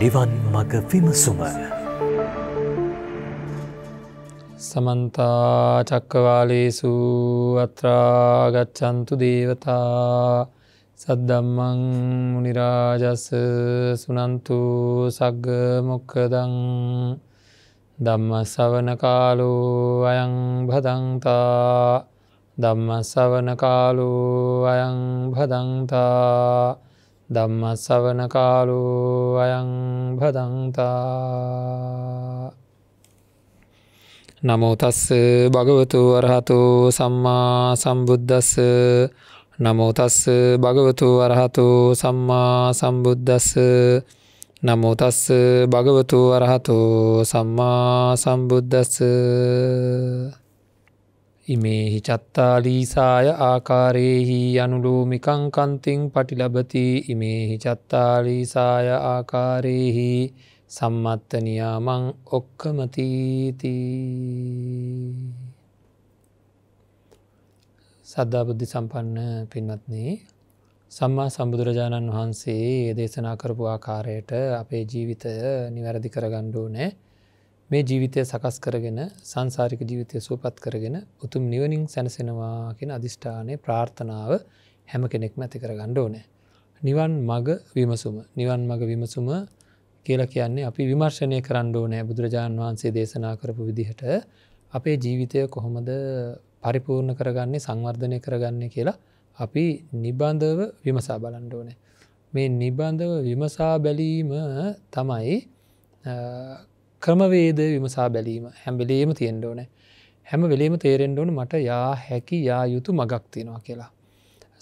නිවන් මග විමසුම සමන්තා චක්කවාලේසු අත්‍රාගච්චන්තු දේවතා සද්දම්මං මනිරාජස සුනන්තු සග්ග මොක්කදං දම්ම සවන කාලු අයං භදන්තා දම්ම සවන කාලු අයං භදන්තා ධම්ම සවන කාලු අයං භදන්තා නමෝතස්ස භගවතු වරහතු සම්මා සම්බුද්ධස්ස නමෝතස්ස භගවතු වරහතු සම්මා සම්බුද්ධස්ස නමෝතස්ස භගවතු වරහතු සම්මා සම්බුද්ධස්ස ඉමේහි චත්තාලීසාය ආකාරයෙහි අනුලෝමිකං කන්තිං පටිලබති ඉමේහි චත්තාලීසාය ආකාරයෙහි සම්මත්තනයාමං ඔක්කමතීති සද්ධාබුද්ධි සම්පන්න පින්වත්න්නේ සම්මා සම්බුදුරජාණන් වහන්සේ දේශනා කරපු ආකාරයට අපේ ජීවිතය නිවැරදි කරගණ්ඩුවනෑ මේ ජීවිතය සකස් කරගෙන සංසාරික ජීවිතය සූපත් කරගෙන උතුම් නිවනින් සැනසෙනවා කියෙන අධිෂ්ඨානය ප්‍රාර්ථනාව හැම කෙනෙක්ම ඇති කර ගණ්ඩ ඕනෑ. නිවන් මග විමසුම නිවන් මග විමසුම කියල කියන්නේ අපි විමර්ශනය කරන්න ඕනෑ බුදුරජාණන් වහන්සේ දේශනා කරපු විදිහට අපේ ජීවිතය කොහොමද පරිපූර්ණ කරගන්නේ සංවර්ධනය කරගන්නේ කියලා අපි නිබන්ධව විමසා බලන්ඩ ඕනෑ. මේ නිබන්ධව විමසා බැලීම තමයි ක්‍රමවේද විමසා බැලීම හැම්බෙලේම තියෙන්ඩෝන හැම වෙලේම තේරෙන්ඩෝන මට යා හැකි යා යුතු මගක් තියෙනවා කියලා.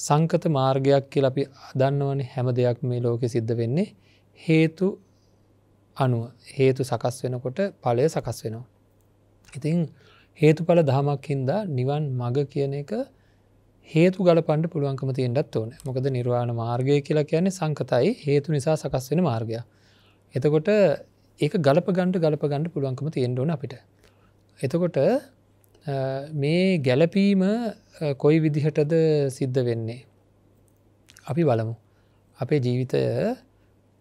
සංකත මාර්ගයක් කියල අපි අදන්නවන හැම දෙයක් මේ ලෝකෙ සිද්ධ වෙන්නේ හේතු අනුව හේතු සකස් වෙනකොට පලය සකස් වෙනවා. ඉතිං හේතු පල දහමක් හින්දා නිවන් මග කියන එක හේතු ගලපන්ඩ පුළුවන්කම තියෙන්ටත් ඕන මොකද නිර්වාණ මාර්ගය කියලා කියන්නේ සංකතයි හේතු නිසා සකස් වෙන මාර්ගය. එතකොට ඒක ගලප ගණ්ඩ ගලප ගණ්ඩ පුළුවන්කම තියෙන්ඩුවන අපිට. එතකොට මේ ගැලපීම කොයි විදිහටද සිද්ධ වෙන්නේ. අපි බලමු. අපේ ජීවිතය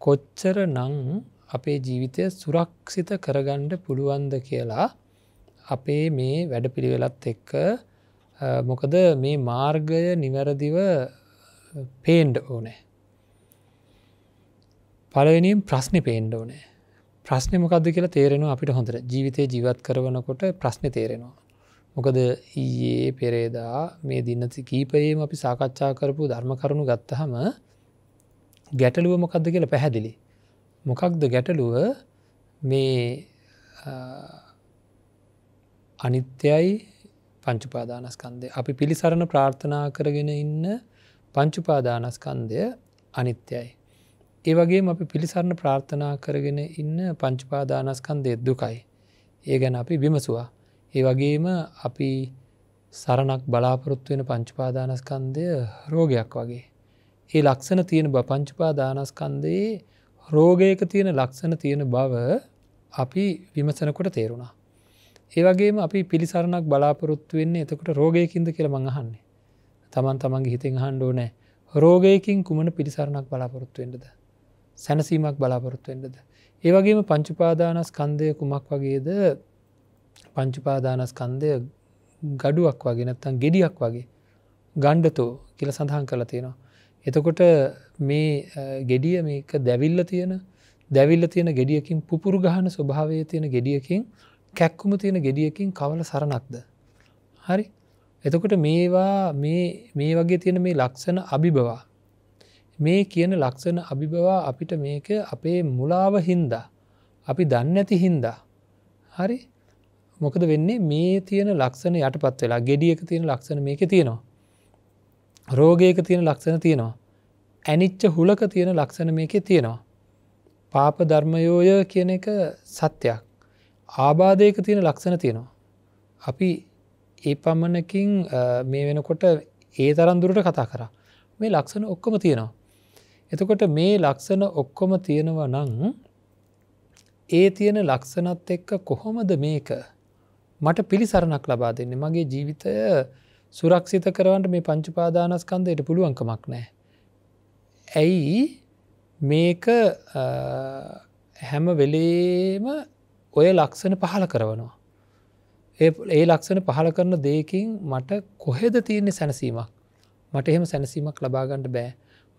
කොච්චර නං අපේ ජීවිතය සුරක්ෂිත කරගණ්ඩ පුළුවන්ද කියලා අපේ මේ වැඩ පිළිවෙලත් එක්ක මොකද මේ මාර්ගය නිවැරදිව පේන්ඩ ඕනෑ. පලවෙනිම් ප්‍රශ්නි පේන්ඩ ඕනෑ ප්‍රශ්නය මොකක්ද කියලා තේරෙනවා අපිට හොඳට ජීවිතය ජීවත් කරවනකොට ප්‍රශ්න තේරෙනවා. මොකද ඊයේ පෙරේදා මේ දින්නති කීපයේම අපි සාකච්ඡා කරපු ධර්ම කරුණු ගත්තහම ගැටලුව මොකක්ද කියලා පැහැදිලි. මොකක්ද ගැටලුව මේ අනිත්‍යයි පංචුපාදානස්කන්දය අපි පිළිසරණ ප්‍රාර්ථනා කරගෙන ඉන්න පංචුපාදානස්කන්දය අනිත්‍යයි. ඒවගේ අපි පිළිසරණ ප්‍රාර්ථනා කරගෙන ඉන්න පංචුපාදානස්කන් දෙ දුකයි. ඒ ගැන අපි විමසවා. ඒ වගේම අපි සරණක් බලාපොරොත්තු වෙන පංචුපාදානස්කන්දය රෝගයක් වගේ. ඒ ලක්ෂණ තියෙන බ පංචුපාදානස්කන්දයේ රෝගයක තියෙන ලක්ෂණ තියෙන බව අපි විමසනකොට තේරුණා. ඒවගේම අපි පිළිසරණක් බලාපොරොත්තු වෙන්නේ එතකොට රෝගයකින්ද කියල මඟහන්නේ. තමන් තමන්ගේ හිතෙන් හන්ඩෝ නෑ රෝගයකින් කුමන පිළිසරණක් බලාපොරොත්තු වෙන්ටද. සැනසීමක් බලාපොරොත්තු වෙන්නද. ඒවගේම පංචුපාදානස් කන්දය කුමක් වගේද පංචුපාදානස් කන්දය ගඩුවක් වගේ නැත්තන් ගෙඩියක් වගේ ගණ්ඩතෝ කියල සඳහන් කළ තියෙනවා. එතකොට මේ ගෙඩිය මේක දැවිල්ල තියෙන දැවිල්ල තියෙන ගෙඩියකින් පුපුරු ගහන ස්වභාවය තියෙන ගෙඩියකින් කැක්කුම තියෙන ගෙඩියකින් කවල සරණක්ද. හරි එතකොට මේවා මේ වගේ තියෙන මේ ලක්ෂණ අභිබවා මේ කියන ලක්ෂණ අභිබවා අපිට මේක අපේ මුලාව හින්දා. අපි දන්න ඇති හින්දා. හරි මොකද වෙන්නේ මේ තියෙන ලක්ෂණ යට පත් වෙලා ගෙඩියක තියෙන ලක්ෂණ මේක තියෙනවා. රෝගයක තියෙන ලක්ෂණ තියෙනවා. ඇනිච්ච හුලක තියෙන ලක්ෂණ මේකේ තියෙනවා. පාප ධර්මයෝය කියන එක සත්‍යයක්. ආබාධයක තියෙන ලක්ෂණ තියෙනවා. අපි ඒ පමණකින් මේ වෙනකොට ඒ තරන්දුරට කතා කරා. මේ ලක්ෂණ ඔක්කොම තියෙනවා. එතකොට මේ ලක්ෂණ ඔක්කොම තියෙනව නං ඒ තියෙන ලක්ෂණත් එක්ක කොහොමද මේක මට පිළිසරණක් ලබා දෙන්නේ මගේ ජීවිතය සුරක්ෂිත කරවන්ට මේ පංචුපාදානස්කන්දයට පුළුවන්කමක් නෑ. ඇයි මේක හැම වෙලේම ඔය ලක්ෂණ පහල කරවනවා. ඒ ලක්ෂණ පහල කරන දෙයකින් මට කොහෙද තියන්නේ සැනසීමක් මට එහෙම සැනසීමක් ලබාගන්නට බෑ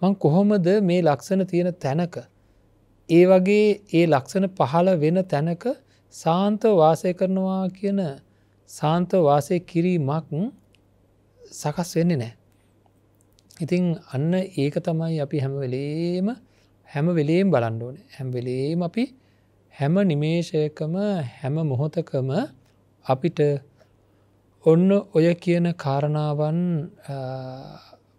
මං කොහොමද මේ ලක්ෂණ තියෙන තැනක. ඒ වගේ ඒ ලක්ෂණ පහළ වෙන තැනක සාන්ත වාසය කරනවා කියන සාන්ත වාසය කිරීමක් සකස් වෙන්නේ නෑ. ඉතිං අන්න ඒක තමයි අපි හැම වෙලේම හැම වෙලේම් බලන්ඩෝන හැම් වෙලේම අපි හැම නිමේෂයකම හැම මොහොතකම අපිට ඔන්න ඔය කියන කාරණාවන්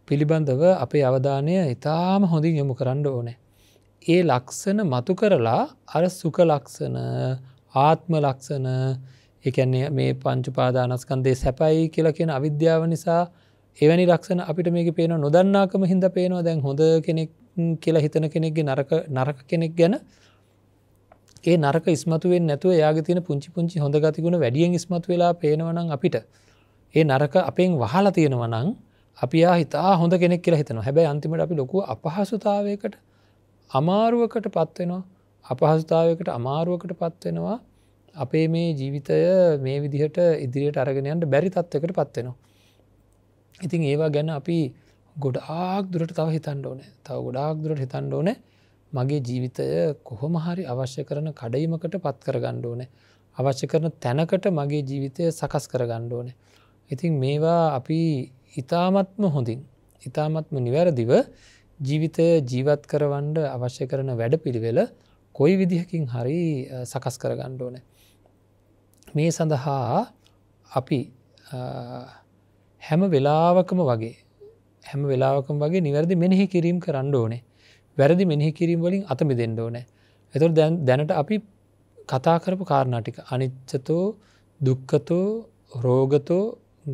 පිළිබඳව අපේ අවධානය ඉතාම හොඳින් යොමු කරන්න ඕනෑ. ඒ ලක්ෂණ මතු කරලා අර සුක ලක්ෂණ ආත්ම ලක්ෂණ එකන්නේ මේ පංචුපාදානස්කන්දේ සැපයි කියලා කියෙන අවිද්‍යාව නිසා එවැනි ලක්ෂණ අපිට මේක පේන නොදන්නාකම හිද පේනවා දැන් හොඳ කෙනෙක් කියලා හිතන කෙනෙක්ගේ නරක නරක කෙනෙක් ගැන ඒ නරක ඉස්මතුවෙන් නැතුව යාගතින පුංචි පුංචි හොඳ ගතිගුණ වැඩියෙන් ඉස්මතු වෙලා පේනවනම් අපිට ඒ නරක අපෙන් වහලා තියෙනවනං අපි හිතා හොඳ කෙනෙක් කියලා හිතනවා හැබැයි අන්තිමට අපි ලොකු අපහසුතාවයකට අමාරුවකට පත්වෙනවා අපහසුතාවයකට අමාරුවකට පත්වෙනවා අපේ මේ ජීවිතය මේ විදිහට ඉදිරියට අරගෙනයන්ට බැරි තත්වකට පත්වෙනවා. ඉතින් ඒවා ගැන අපි ගොඩ ආක්දුරට තව හිතන්න ඕනේ තව ගොඩාක් දුරට හිතන්න ඕනේ මගේ ජීවිතය කොහොම හරි අවශ්‍ය කරන කඩීමකට පත් කරගණ්ඩ ඕනේ අවශ්‍ය කරන තැනකට මගේ ජීවිතය සකස් කරගණ්ඩ ඕනේ. ඉතින් මේවා අපි ඉතාමත්ම හොඳින් ඉතාමත්ම නිවැරදිව ජීවිතය ජීවත් කරවන්ඩ අවශ්‍ය කරන වැඩ පිළිවෙල කොයි විදිහකින් හරි සකස් කරගණ්ඩ ඕන. මේ සඳහා අපි හැම වෙලාවකම වගේ හැම වෙලාවකම වගේ නිවැරදි මෙනෙහි කිරීම් කරන්න ඕනේ වැරදි මෙහි කිරීම් වලින් අතමි දෙන්න ඕනෑ. එතුර දැනට අපි කතා කරපු කාරණටික අනිච්චතෝ දුක්කතෝ රෝගතෝ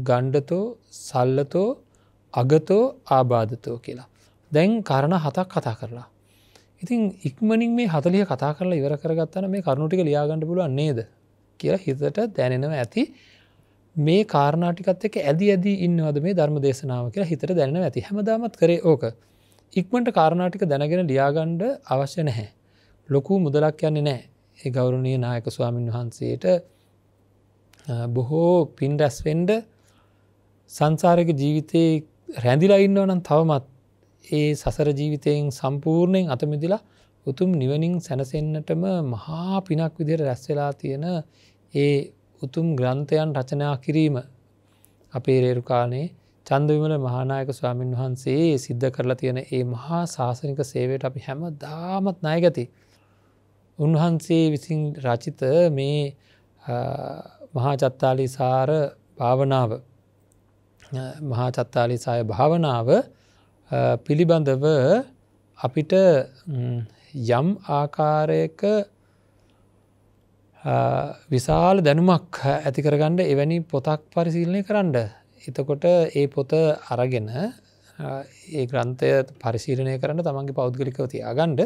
ගණ්ඩතෝ සල්ලතෝ අගතෝ ආබාධතෝ කියලා. දැන් කරණ හතක් කතා කරලා. ඉතින් ඉක්මනින් මේ හතලිය කතා කරලා ඉවර කරගත්තන මේ කරුණුටික ලියාගණඩ පුලුවන් නේද කියලා හිතට දැනෙනව ඇති මේ කාරණාටිකත් එක ඇදි ඇදි ඉන්නවද මේ ධර්ම දේශනාව කියලා හිතට දැන්න ඇති හැමදාමත් කරේ ඕක ඉක්මට කාරණාටික දැනගෙන ලියාගණ්ඩ අවශ්‍ය නැහැ. ලොකු මුදලක් යන්නේ නෑ ඒ ගෞරණය නායක ස්වාමීන් වහන්සේට බොහෝ පින් රැස්වෙන්ඩ සංසාරක ජීවිතයේ රැඳිලා ඉන්නවනම් තවමත් ඒ සසර ජීවිතයෙන් සම්පූර්ණයෙන් අතමිදිලා උතුම් නිවනින් සැනසෙන්න්නටම මහා පිනක් විදිර රැස්සලා තියෙන ඒ උතුම් ග්‍රන්ථයන් රචනා කිරීම අපේ රේරුකානේ චන්දවිමල මහානායක ස්වාමීන් වහන්සේ සිද්ධ කරලා තියෙන ඒ මහා ශාසනික සේවයට අපි හැම දාමත් නායගති. උන්වහන්සේ විසින් රචිත මේ මහාචත්තාලි සාර භාවනාව මහා චත්තාලිසාය භාවනාව පිළිබඳව අපිට යම් ආකාරයක විශාල දැනුමක් ඇතිකරගණ්ඩ එවැනි පොතක් පරිශීලනය කරන්න. එතකොට ඒ පොත අරගෙන ඒ ග්‍රන්ථය පරිශීලනය කරන්න තමන්ගේ පෞද්ගලිකව තියාගණ්ඩ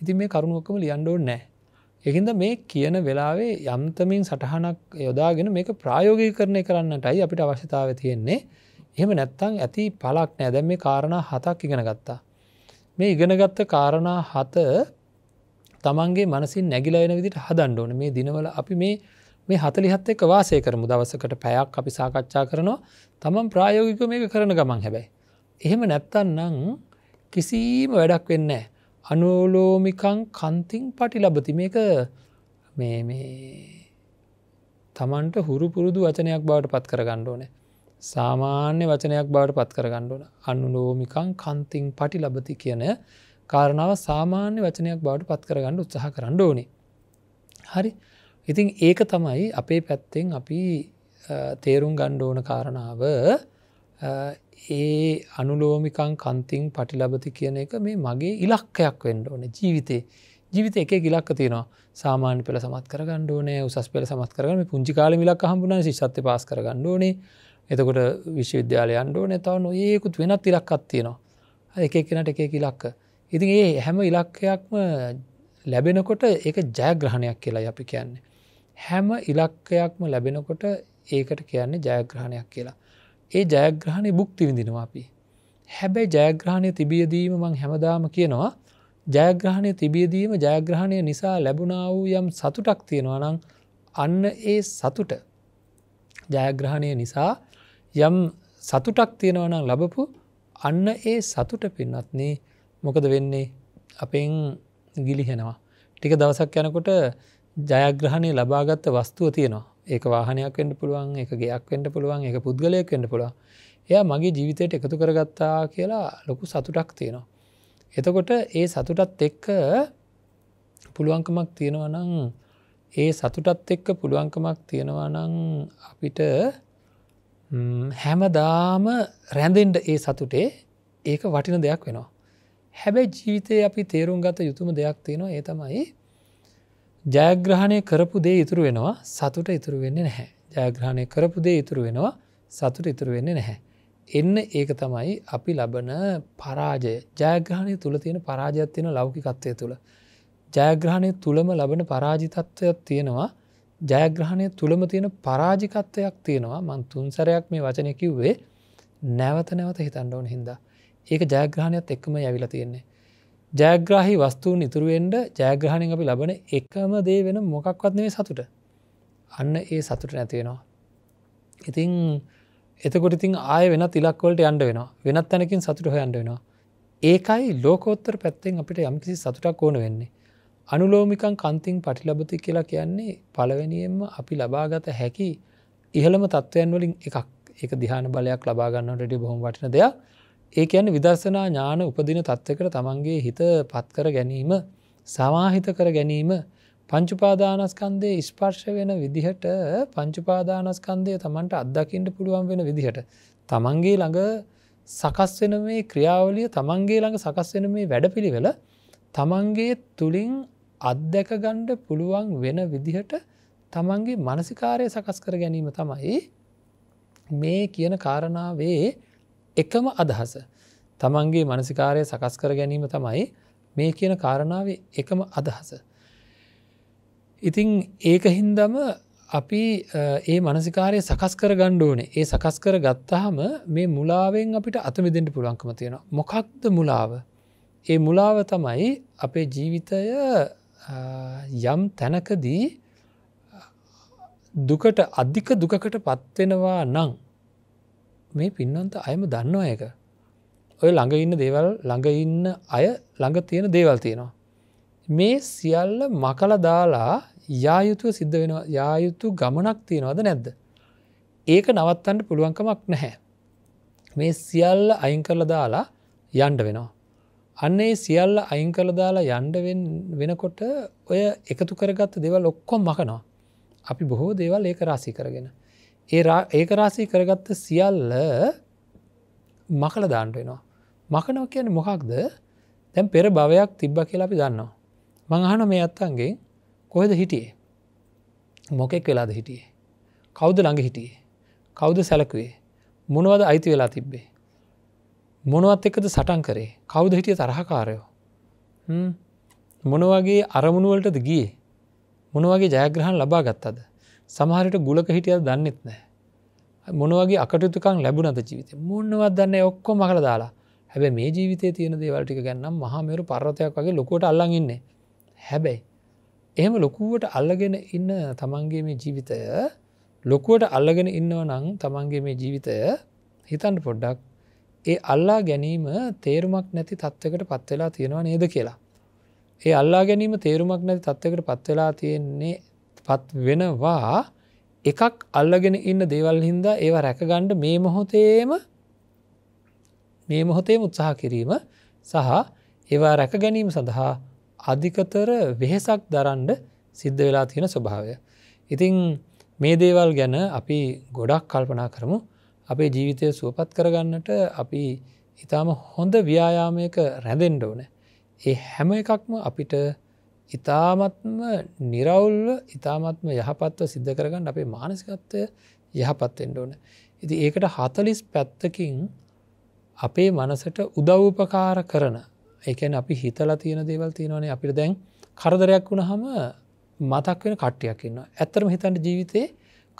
ඉතින් මේ කරුණුවක්කම ලියන්ඩෝ නෑ. එකද මේ කියන වෙලාවේ යම්තමින් සටහනක් යොදාගෙන මේක ප්‍රායෝගී කරණය කරන්නටයි අපිට අවශ්‍යතාව තියෙන්නේ එහෙම නැත්තං ඇති පලක් නෑ දැම් මේ කාරණා හතක් ඉගෙන ගත්තා. මේ ඉගෙනගත්ත කාරණා හත තමන්ගේ මනසින් නැගිලයන විදිට හදන්ඩෝන මේ දිනවල අපි මේ මේ හතලිහත් එක් වාසය කරමු දවසකට පැයක් අපි සාකච්ඡා කරනවා තමන් ප්‍රායෝගික මේක කරන ගමන් හැබැයි. එහෙම නැත්තන්නං කිසිීම වැඩක් වෙන්න අනුලෝමිකං කන්තිං පටි ලබති මේක මේ තමන්ට හුරු පුරුදු වචනයක් බවට පත් කරගණ්ඩ ඕනෑ සාමාන්‍ය වචනයක් බවට පත් කරගණ්ඩුවන අනුලෝමිකං කන්තිං පටි ලබති කියන කාරණාව සාමාන්‍ය වචනයක් බවට පත් කරගණ්ඩ උත්සාහ කරන්න ඕනි. හරි ඉතිං ඒක තමයි අපේ පැත්තෙන් අපි තේරුම් ගණ්ඩ ඕන කාරණාව ඒ අනුලෝමිකං කන්තිං පටි ලබති කියන එක මේ මගේ ඉලක්කයක් වෙන්ඩ ඕන ජීවිතේ ජීවිත එක ගිලක් තියනවා සාමාන්‍ය පෙළ සමත් කරගණ්ඩ ඕනේ උසස් පෙළ සමත් කරම පුංචි කාල මිලක් හම්බුණ ශිෂත්්‍ය පස් කරගණ්ඩ ඕනේ එතකොට විශ්වවිද්‍යාලය අන්ඩෝන තවන ඒකුත් වෙනත් ඉලක්කත් තියෙනවා එක කෙනට එක ඉලක්ක ඉතින් ඒ හැම ඉලක්කයක්ම ලැබෙනකොට ඒක ජයග්‍රහණයක් කියලා අපි කියන්නේ. හැම ඉලක්කයක්ම ලැබෙනකොට ඒකට කියන්නේ ජයග්‍රහණයක් කියලා. ඒ ජයග්‍රහණය බුක්ති විඳිනවා අපි. හැබැයි ජයග්‍රහණය තිබියදීම මං හැමදාම කියනවා ජයග්‍රහණය තිබියදීම ජයග්‍රහණය නිසා ලැබුණා වූ යම් සතුටක් තියෙනවා නම් අන්න ඒ සතුට ජයග්‍රහණය නිසා යම් සතුටක් තියෙනවනම් ලබපු අන්න ඒ සතුට පින්නත්න මොකද වෙන්නේ අපෙන් ගිලිහෙනවා. ටික දවසක් යනකොට ජයග්‍රහණය ලබාගත්ත වස්තුව තියෙනවා ඒක වාහනයක් වෙන්ට පුළුවන් එක ගයක් වෙන්ට පුළුවන් එක පුද්ගලයක් වෙන්ට පුළුවන් එය මගේ ජීවිතයට එකතු කරගත්තා කියලා ලොකු සතුටක් තියෙනවා. එතකොට ඒ සතුටත් එක්ක පුළුවන්කමක් තියෙනවා නම් ඒ සතුටත් එක්ක පුළුවන්කමක් තියෙනවා නම් අපිට හැමදාම රැඳෙන්ට ඒ සතුටේ ඒක වටින දෙයක් වෙනවා. හැබැයි ජීවිතය අපි තේරුම් ගත යුතුම දෙයක් තියෙනවා ඒ තමයි ජයග්‍රහණය කරපු දේ ඉතුරු වෙනවා සතුට ඉතුරු වෙන්න නැහැ. ජයග්‍රහණය කරපු දේ ඉතුරු වෙනවා සතුට ඉතුරු වෙන්න නැහැ. එන්න ඒක තමයි අපි ලබන පරාජය ජයග්‍රහණය තුළ තියෙන පරාජයක්ත්තියන ලෞකිකත්වය තුළ. ජයග්‍රහණය තුළම ලබන පරාජිතත්වයක් තියෙනවා ජයග්‍රහණය තුළම තියෙන පරාජිකත්වයක් තියෙනවා මං තුන්සරයක් මේ වචනය කිව්වේ නැවත නැවත හිතන්න ඕන හින්දා. ඒක ජයග්‍රහණයත් එක්කම ඇවිලා තියෙන්නේ. ජයග්‍රාහි වස්තුූන් ඉතුරුවෙන්ට ජයග්‍රහණය අපි ලබන එකම දේ වෙන මොකක්වත් නේ සතුට. අන්න ඒ සතුට නැතිවෙනවා. ඉතිං එතකොට ඉතින් ආය වෙන තිලක්වලට අන්ඩ වෙන වෙනත් තැනකින් සතුට හොයන්ඩ වෙනවා. ඒකයි ලෝකෝත්තර පැත්තෙන් අපිට යම්කිසි සතුටක් ඕන වෙන්නේ. අනුලෝමිකන් කන්තිං පටිලබති කියලා කියන්නේ පළවෙනියෙන්ම අපි ලබාගත හැකි ඉහළම තත්ත්වයන් වලින් එකක් එක දිහාන බලයක් ලබාගන්න ටඩි බොහොම වටන දෙයක් ඒ යන්න විදර්ශනා ඥාන උපදින තත්ත්වකට තමන්ගේ හිත පත්කර ගැනීම සමාහිත කර ගැනීම පංචුපාදානස්කන්දය ඉස්පර්ශ වෙන විදිහට පංචුපාදානස්කන්දය තමන්ට අත්දකිින්ට පුළුවන් වෙන විදිහට. තමන්ගේ ළඟ සකස්වෙන මේ ක්‍රියාවලිය තමන්ගේ ළඟ සකස්වෙන මේ වැඩපිළිවෙල තමන්ගේ තුළින් අත්දැකගණ්ඩ පුළුවන් වෙන විදිහට තමන්ගේ මනසිකාරය සකස් කර ගැනීම තමයි මේ කියන කාරණාවේ එකම අදහස තමන්ගේ මනසිකාරය සකස් කර ගැනීම තමයි මේ කියන කාරණාවේ එකම අදහස. ඉතිං ඒක හින්දම අපි ඒ මනසිකාරය සකස් කර ගණ්ඩෝනේ ඒ සකස් කර ගත්තහම මේ මුලාවෙන් අපිට අතමිදෙන්ට පුළුවන්කම තියෙනවා මොකක්ද මුලාව ඒ මුලාව තමයි අපේ ජීවිතය යම් තැනකදී දුකට අධික දුකට පත්වෙනවා නං මේ පින්නන්ත අයම දන්නවා එක ඔය ළඟ ඉන්න දේවල් ළඟ ඉන්න අය ළඟ තියෙන දේවල් තියෙනවා මේ සියල්ල මකල දාලා යායුතුව සිද්ධ වෙනවා යායුතු ගමනක් තියෙනවද නැද්ද ඒක නවත්තන්ට පුළුවන්කමක් නැහැ මේ සියල්ල අයින් කරල දාලා යන්ඩ වෙනවා අන්නේ සියල්ල අයින් කළ දාලා යන්ඩවෙන් වෙනකොට ඔය එකතු කරගත්ත දෙවල් ඔක්කොම් මකනවා. අපි බොහෝ දේවල් ඒක රාසි කරගෙන. ඒ ඒක රාසී කරගත්ත සියල්ල මකළ දාන්ට වෙනවා. මකනෝ කියන මොහක්ද තැන් පෙර භවයක් තිබ්බ කියලා අපි දන්නවා. මංහන මේ අත්තන්ගේ කොහෙද හිටියේ. මොකෙක් වෙලාද හිටියේ. කෞද ළඟ හිටියේ. කෞද සැලකුවේ මොනවද අයිති වෙලා තිබ්බේ. මොනවත් එක්කද සටන් කරේ කවුද හිටිය තරහකාරයෝ මොනවගේ අරමුණුවලටද ගිය මොනවගේ ජයග්‍රහන් ලබා ගත්තද සමහරට ගුලක හිටියද දන්නෙත් නෑ මොනවගේ අකටයුතුකං ලැබුණද ජීවිත මොන්නවත් දන්න ඔක්කො මහල දාලා හැබැ මේ ජීවිතය තියෙන දේවල්ටික ගැන්නම් මහමරු පර්වතයක් වගේ ලොකොට අල්ලන් ඉන්න හැබැයි එහෙම ලොකුවට අල්ලගෙන ඉන්න තමන්ගේ මේ ජීවිතය ලොකුවට අල්ලගෙන ඉන්නව නං තමන්ගේ මේ ජීවිතය හිතන්ට පොඩ්ඩක් ඒ අල්ලා ගැනීම තේරුමක් නැති තත්වකට පත්වෙලා තියෙනවා නේද කියලා. ඒ අල්ලා ගැනීම තේරුමක් නැති තත්වකට පත්වෙලා තියෙන්නේ පත් වෙනවා එකක් අල්ලගෙන ඉන්න දේවල් හින්දා ඒවා රැකගණ්ඩ මේ මොහොතේම මේ මොහොතේ උත්සාහ කිරීම සහ ඒවා රැක ගැනීම සඳහා අධිකතර වෙහෙසක් දරන්ඩ සිද්ධ වෙලා තියෙන ස්වභාවය. ඉතිං මේ දේවල් ගැන අපි ගොඩක් කල්පනා කරමු අපේ ජීවිතය සුවපත් කරගන්නට අපි ඉතාම හොඳ ව්‍යායාමයක රැඳෙන්ඩ ඕන. ඒ හැම එකක්ම අපිට ඉතාමත්ම නිරවුල්ව ඉතාමත්ම යහපත්ව සිද්ධ කරගන්න අපේ මානසිකත්වය යහපත්තෙන්ට ඕන. ඉති ඒකට හතලිස් පැත්තකින් අපේ මනසට උදව්පකාර කරන එකන් අපි හිතලා තියෙන දේවල් තියෙනවනේ අපිට දැන් කරදරයක් වුණ හම මතක් වෙන කට්ටියක් ඉන්න. ඇත්තරම හිතන්ට ජීවිතයේ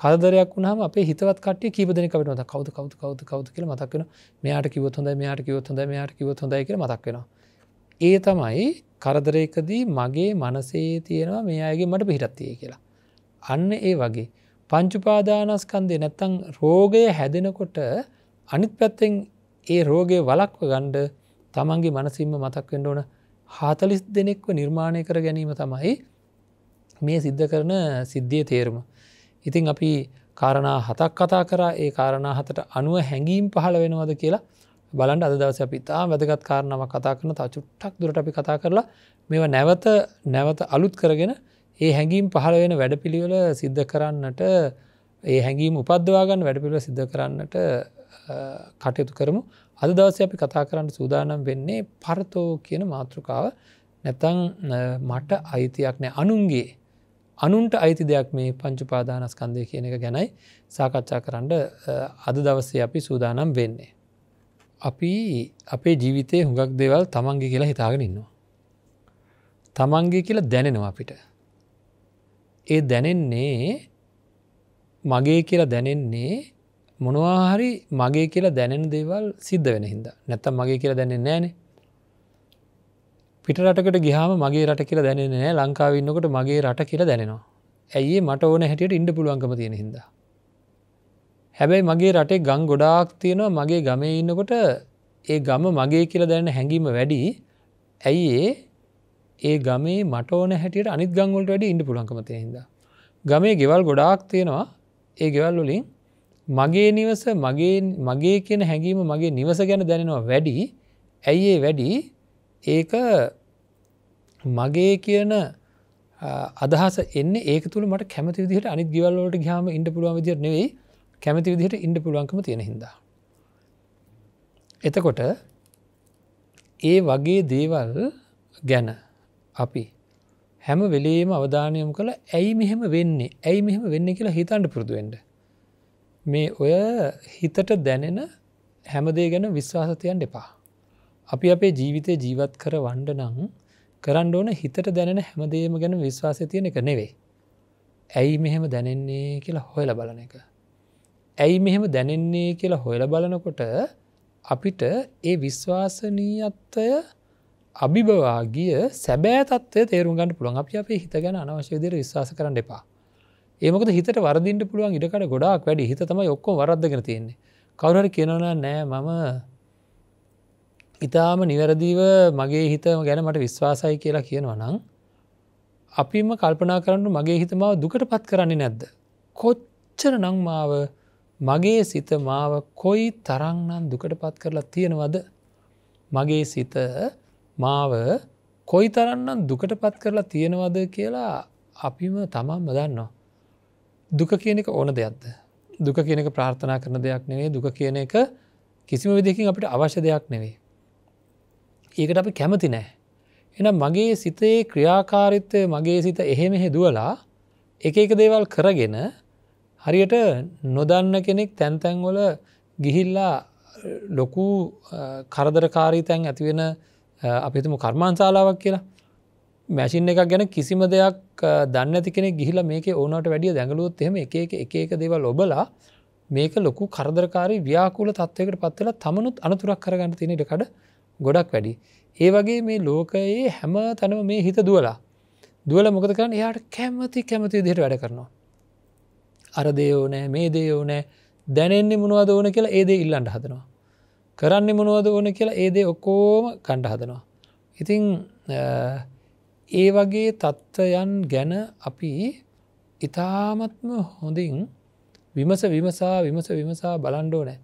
කදරයක් වුණහම අපේ හිතවත් කටය කීපදනකට මත කවද කවද කවද කවද කියල මතක්වෙන මෙයාට කිවත් හොඳ මෙයාට කිවත් හොඳ මෙයාට කිවත් හොඳයි කියල මතක්වෙනවා. ඒ තමයි කරදරයකදී මගේ මනසේ තියෙනවා මේ අයගේ මට පිහිටත්තිය කියලා. අන්න ඒ වගේ. පංචුපාදානස්කන්දය නැත්තං රෝගය හැදෙනකොට අනිත් පැත්තෙන් ඒ රෝගය වලක්ව ගණ්ඩ තමන්ගේ මනසිම්ම මතක්වෙන්ඩ ඕන හාතලිස් දෙනෙක්ව නිර්මාණය කර ගැනීම තමයි මේ සිද්ධ කරන සිද්ධිය තේරුම. ඉතින් අපි කාරණා හතක් කතා කරා ඒ කාරණා හතට අනුව හැඟීම් පහළ වෙනවද කියලා බලන්ට අද දවස අපිතා වැදගත් කාරණාව කතා කරන තා චුට්ටක් දුරට අපි කතා කරලා මෙව නැවත නැවත අලුත් කරගෙන ඒ හැඟීම් පහළ වෙන වැඩපිළිවෙල සිද්ධ කරන්නට ඒ හැඟීම් උපද්දවාගන්න වැඩපිළිව සිද්ධ කරන්නට කටයුතු කරමු අද දවස අපි කතා කරන්න සූදානම් වෙන්නේ පරතෝ කියන මාතෘකාව නැතං මට අයිතියක් නෑ අනුන්ගේ අනුන්ට අයිති දෙයක් මේ පංචුපාදානස්කන්දය කියන එක ගැනයි සාකච්ඡා කරන්න අද දවස්සේ අපි සූදානම් වෙන්නේ. අපි අපේ ජීවිතය හුඟක් දෙවල් තමන්ගේ කියලා හිතාගෙන ඉන්නවා. තමන්ගේ කියලා දැනෙනවා අපිට. ඒ දැනෙන්නේ මගේ කියලා දැනෙන්නේ මොනවාහරි මගේ කියලා දැනෙන දේවල් සිද්ධ වෙන හිද නැත්තම් මගේ කියලා දැනෙන්නේ නෑනේ පිටරටකට ගිහාම මගේ රට කියලා දැනෙන නෑ ලංකාවන්නකොට මගේ රට කියලා දැනෙනවා. ඇයි මට ඕන හැටියට ඉඩ පුළුවන්කම තියෙන හිද. හැබැයි මගේ රටේ ගං ගොඩාක් තියෙනවා මගේ ගමේ ඉන්නකොට ඒ ගම මගේ කියලා දැන හැඟීම වැඩි ඇයි ඒ ඒ ගමේ මටඕන හැටියට අනිත් ගංගොලට වැඩි ඉඩ පුලන්කමතිය හිද. ගමේ ගෙවල් ගොඩාක් තියෙනවා ඒ ගෙවල් වලින් මගේ නිවස මගේ මගේ කියන හැඟීම මගේ නිවස ගැන දැනෙනවා වැඩි ඇයි ඒ වැඩි ඒක මගේ කියන අදහස එන්න ඒක තුළ මට කැමති විදිහට අනි ගවල්ලට ගහම ඉට පුළුවන් විදිර නෙවෙයි කැමති විදිහට ඉන්ඩ පුළුවන්කම තියෙන හිදා. එතකොට ඒ වගේ දේවල් ගැන අපි හැම වෙලේම අවධානයම් කළ ඇයි මෙහෙම වෙන්නේ ඇයි මෙහෙම වෙන්න කියලා හිතන්ට පුරදුුවෙන්ට. මේ ඔය හිතට දැනෙන හැමදේ ගැන විශ්වාසතියන් දෙපා. අපි අපේ ජීවිතය ජීවත් කර වන්ඩ නං කරන්න ඕන හිතට දැනෙන හැමදේම ගැන විශ්වාසය තියෙන එක නෙවෙයි. ඇයි මෙහෙම දැනෙන්නේ කියලා හොයල බලන එක. ඇයි මෙහෙම දැනෙන්නේ කියලා හොයල බලනකොට අපිට ඒ විශ්වාසනීයත්වය අභිභවාගිය සැබෑ තත්වය තේරුම්ගන්න පුළුවන් අපි අපේ හිත ගැන අනවශ්‍යදයට විශවාස කරන්න එපා. ඒමක හිතට වරදිින්ට පුළුවන් ඉඩකට ගොඩක් වැඩි හිතම ඔක්කො වරදගෙන තියෙන්නේ කවරට කියනවන නෑ මම ඉතාම නිවැරදිව මගේ හිත ගැන මට විශ්වාසයි කියලා කියනවා නං අපිම කල්පනා කරන්න මගේ හිත මාව දුකට පත් කරන්නේ නැද්ද. කොච්චර නංමාව මගේ සිත මාව කොයි තරංනම් දුකට පත් කරලා තියෙනවද මගේ සිත මාව කොයි තරන්නම් දුකට පත් කරලා තියෙනවද කියලා අපිම තමන් මදන්නවා. දුක කියන එක ඕන දෙයක්ද. දුක කියන එක ප්‍රාර්ථනා කරන දෙයක් නෙවේ දුක කියන එක කිසිම විදිකින් අපට අවශ්‍ය දෙයක් නෙවේ. ඒකට අපි කැමති නෑ. එනම් මගේ සිතේ ක්‍රියාකාරිත්වය මගේ සිත එහෙම හෙදුවලා එක එක දේවල් කරගෙන හරියට නොදන්න කෙනෙක් තැන්තැන්වල ගිහිල්ලා ලොකු කරදරකාරී තැන් ඇතිවෙන අපිතුම කර්මාන්ශාලාවක් කියලා මැසින් එකක් ගැන කිසිම දෙයක් දන්නති කෙන ගිහිල මේක ඕනට වැඩිය දැඟලුවත් එහෙම එක එක එක දේවල් ඔබලා මේක ලොකු කරදරකාරී ව්‍යාකූල තත්වයකට පත්වෙලා තමනුත් අනතුරක් කරගන්න තිනට කඩ ගොඩක් වැඩි. ඒ වගේ මේ ලෝකයේ හැම තනම මේ හිත දුවලා. දුවල මොකද කරන්න යාට කැමති කැමති දිට වැඩ කරනවා. අරදයෝ නෑ මේ දේයෝ නෑ දැනෙන්නේ මොනවද ඕන කියලා ඒදේ ඉල්ලන්ට හදනවා. කරන්නේ මොනවද ඕන කියලා ඒදේ ඔක්කෝම කණ්ඩ හදනවා. ඉතිං ඒ වගේ තත්ත්වයන් ගැන අපි ඉතාමත්ම හොඳින් විමස විමසා විමස විමසා බලන්ඩෝ නෑ.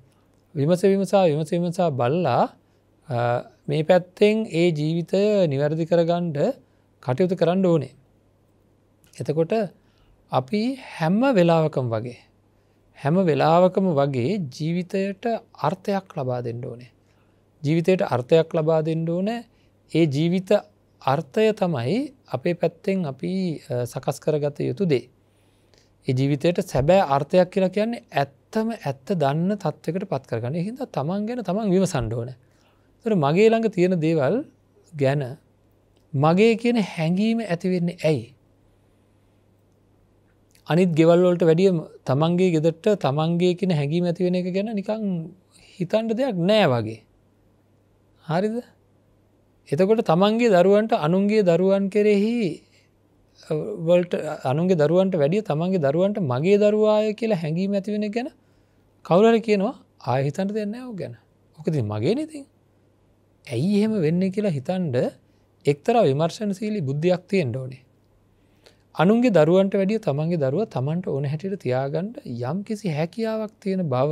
විමස විමසා විමස විමසා බල්ලා මේ පැත්තෙන් ඒ ජීවිතය නිවැරදි කරගණ්ඩ කටයුතු කරන්න ඕනේ. එතකොට අපි හැම්ම වෙලාවකම් වගේ. හැම වෙලාවකම වගේ ජීවිතයට අර්ථයක් ලබා දෙන්න ඕනේ. ජීවිතයට අර්ථයක් ලබා දෙන්න ඕන ඒ ජීවිත අර්ථය තමයි අපේ පැත්තෙන් අපි සකස් කරගත යුතු දේ. ඒ ජීවිතයට සැබෑ අර්ථයක් කියලා කියන්නේ ඇත්තම ඇත්ත දන්න තත්වකට පත් කරගන්න හිද තමන් ගැන තමන් විමසන්ඩ ඕනෑ. තර මගේ ළඟ තියෙන දේවල් ගැන මගේ කියන හැඟීම ඇතිවෙන්නේ ඇයි. අනිත් ගෙවල්වලට වැඩිය තමන්ගේ ගෙදට තමන්ගේ කියෙන හැඟීම ඇතිවෙන එක ගැන නිකං හිතන්ට දෙයක් නෑ වගේ. හරිද එතකොට තමන්ගේ දරුවන්ට අනුන්ගේ දරුවන් කෙරෙහි වලට අනුන්ගේ දරුවන්ට වැඩිය තමන්ගේ දරුවන්ට මගේ දරුවාය කියලා හැඟීම ඇතිවෙන ගැන කවුලර කියනවා ආයහිතන්ට දෙන්න ඕ ගැන ඕකති මගේ නතින් ඇයි එහෙම වෙන්න කියලා හිතන්ඩ එක්තර විමර්ශණ සීලි බුද්ධයක් තියෙන් ඕනේ. අනුන්ගේ දරුවන්ට වැඩිය තමන්ගේ දරුව තමන්ට ඕන හැටිට තියාගන්ඩ යම් කිසි හැකියාවක් තියෙන බව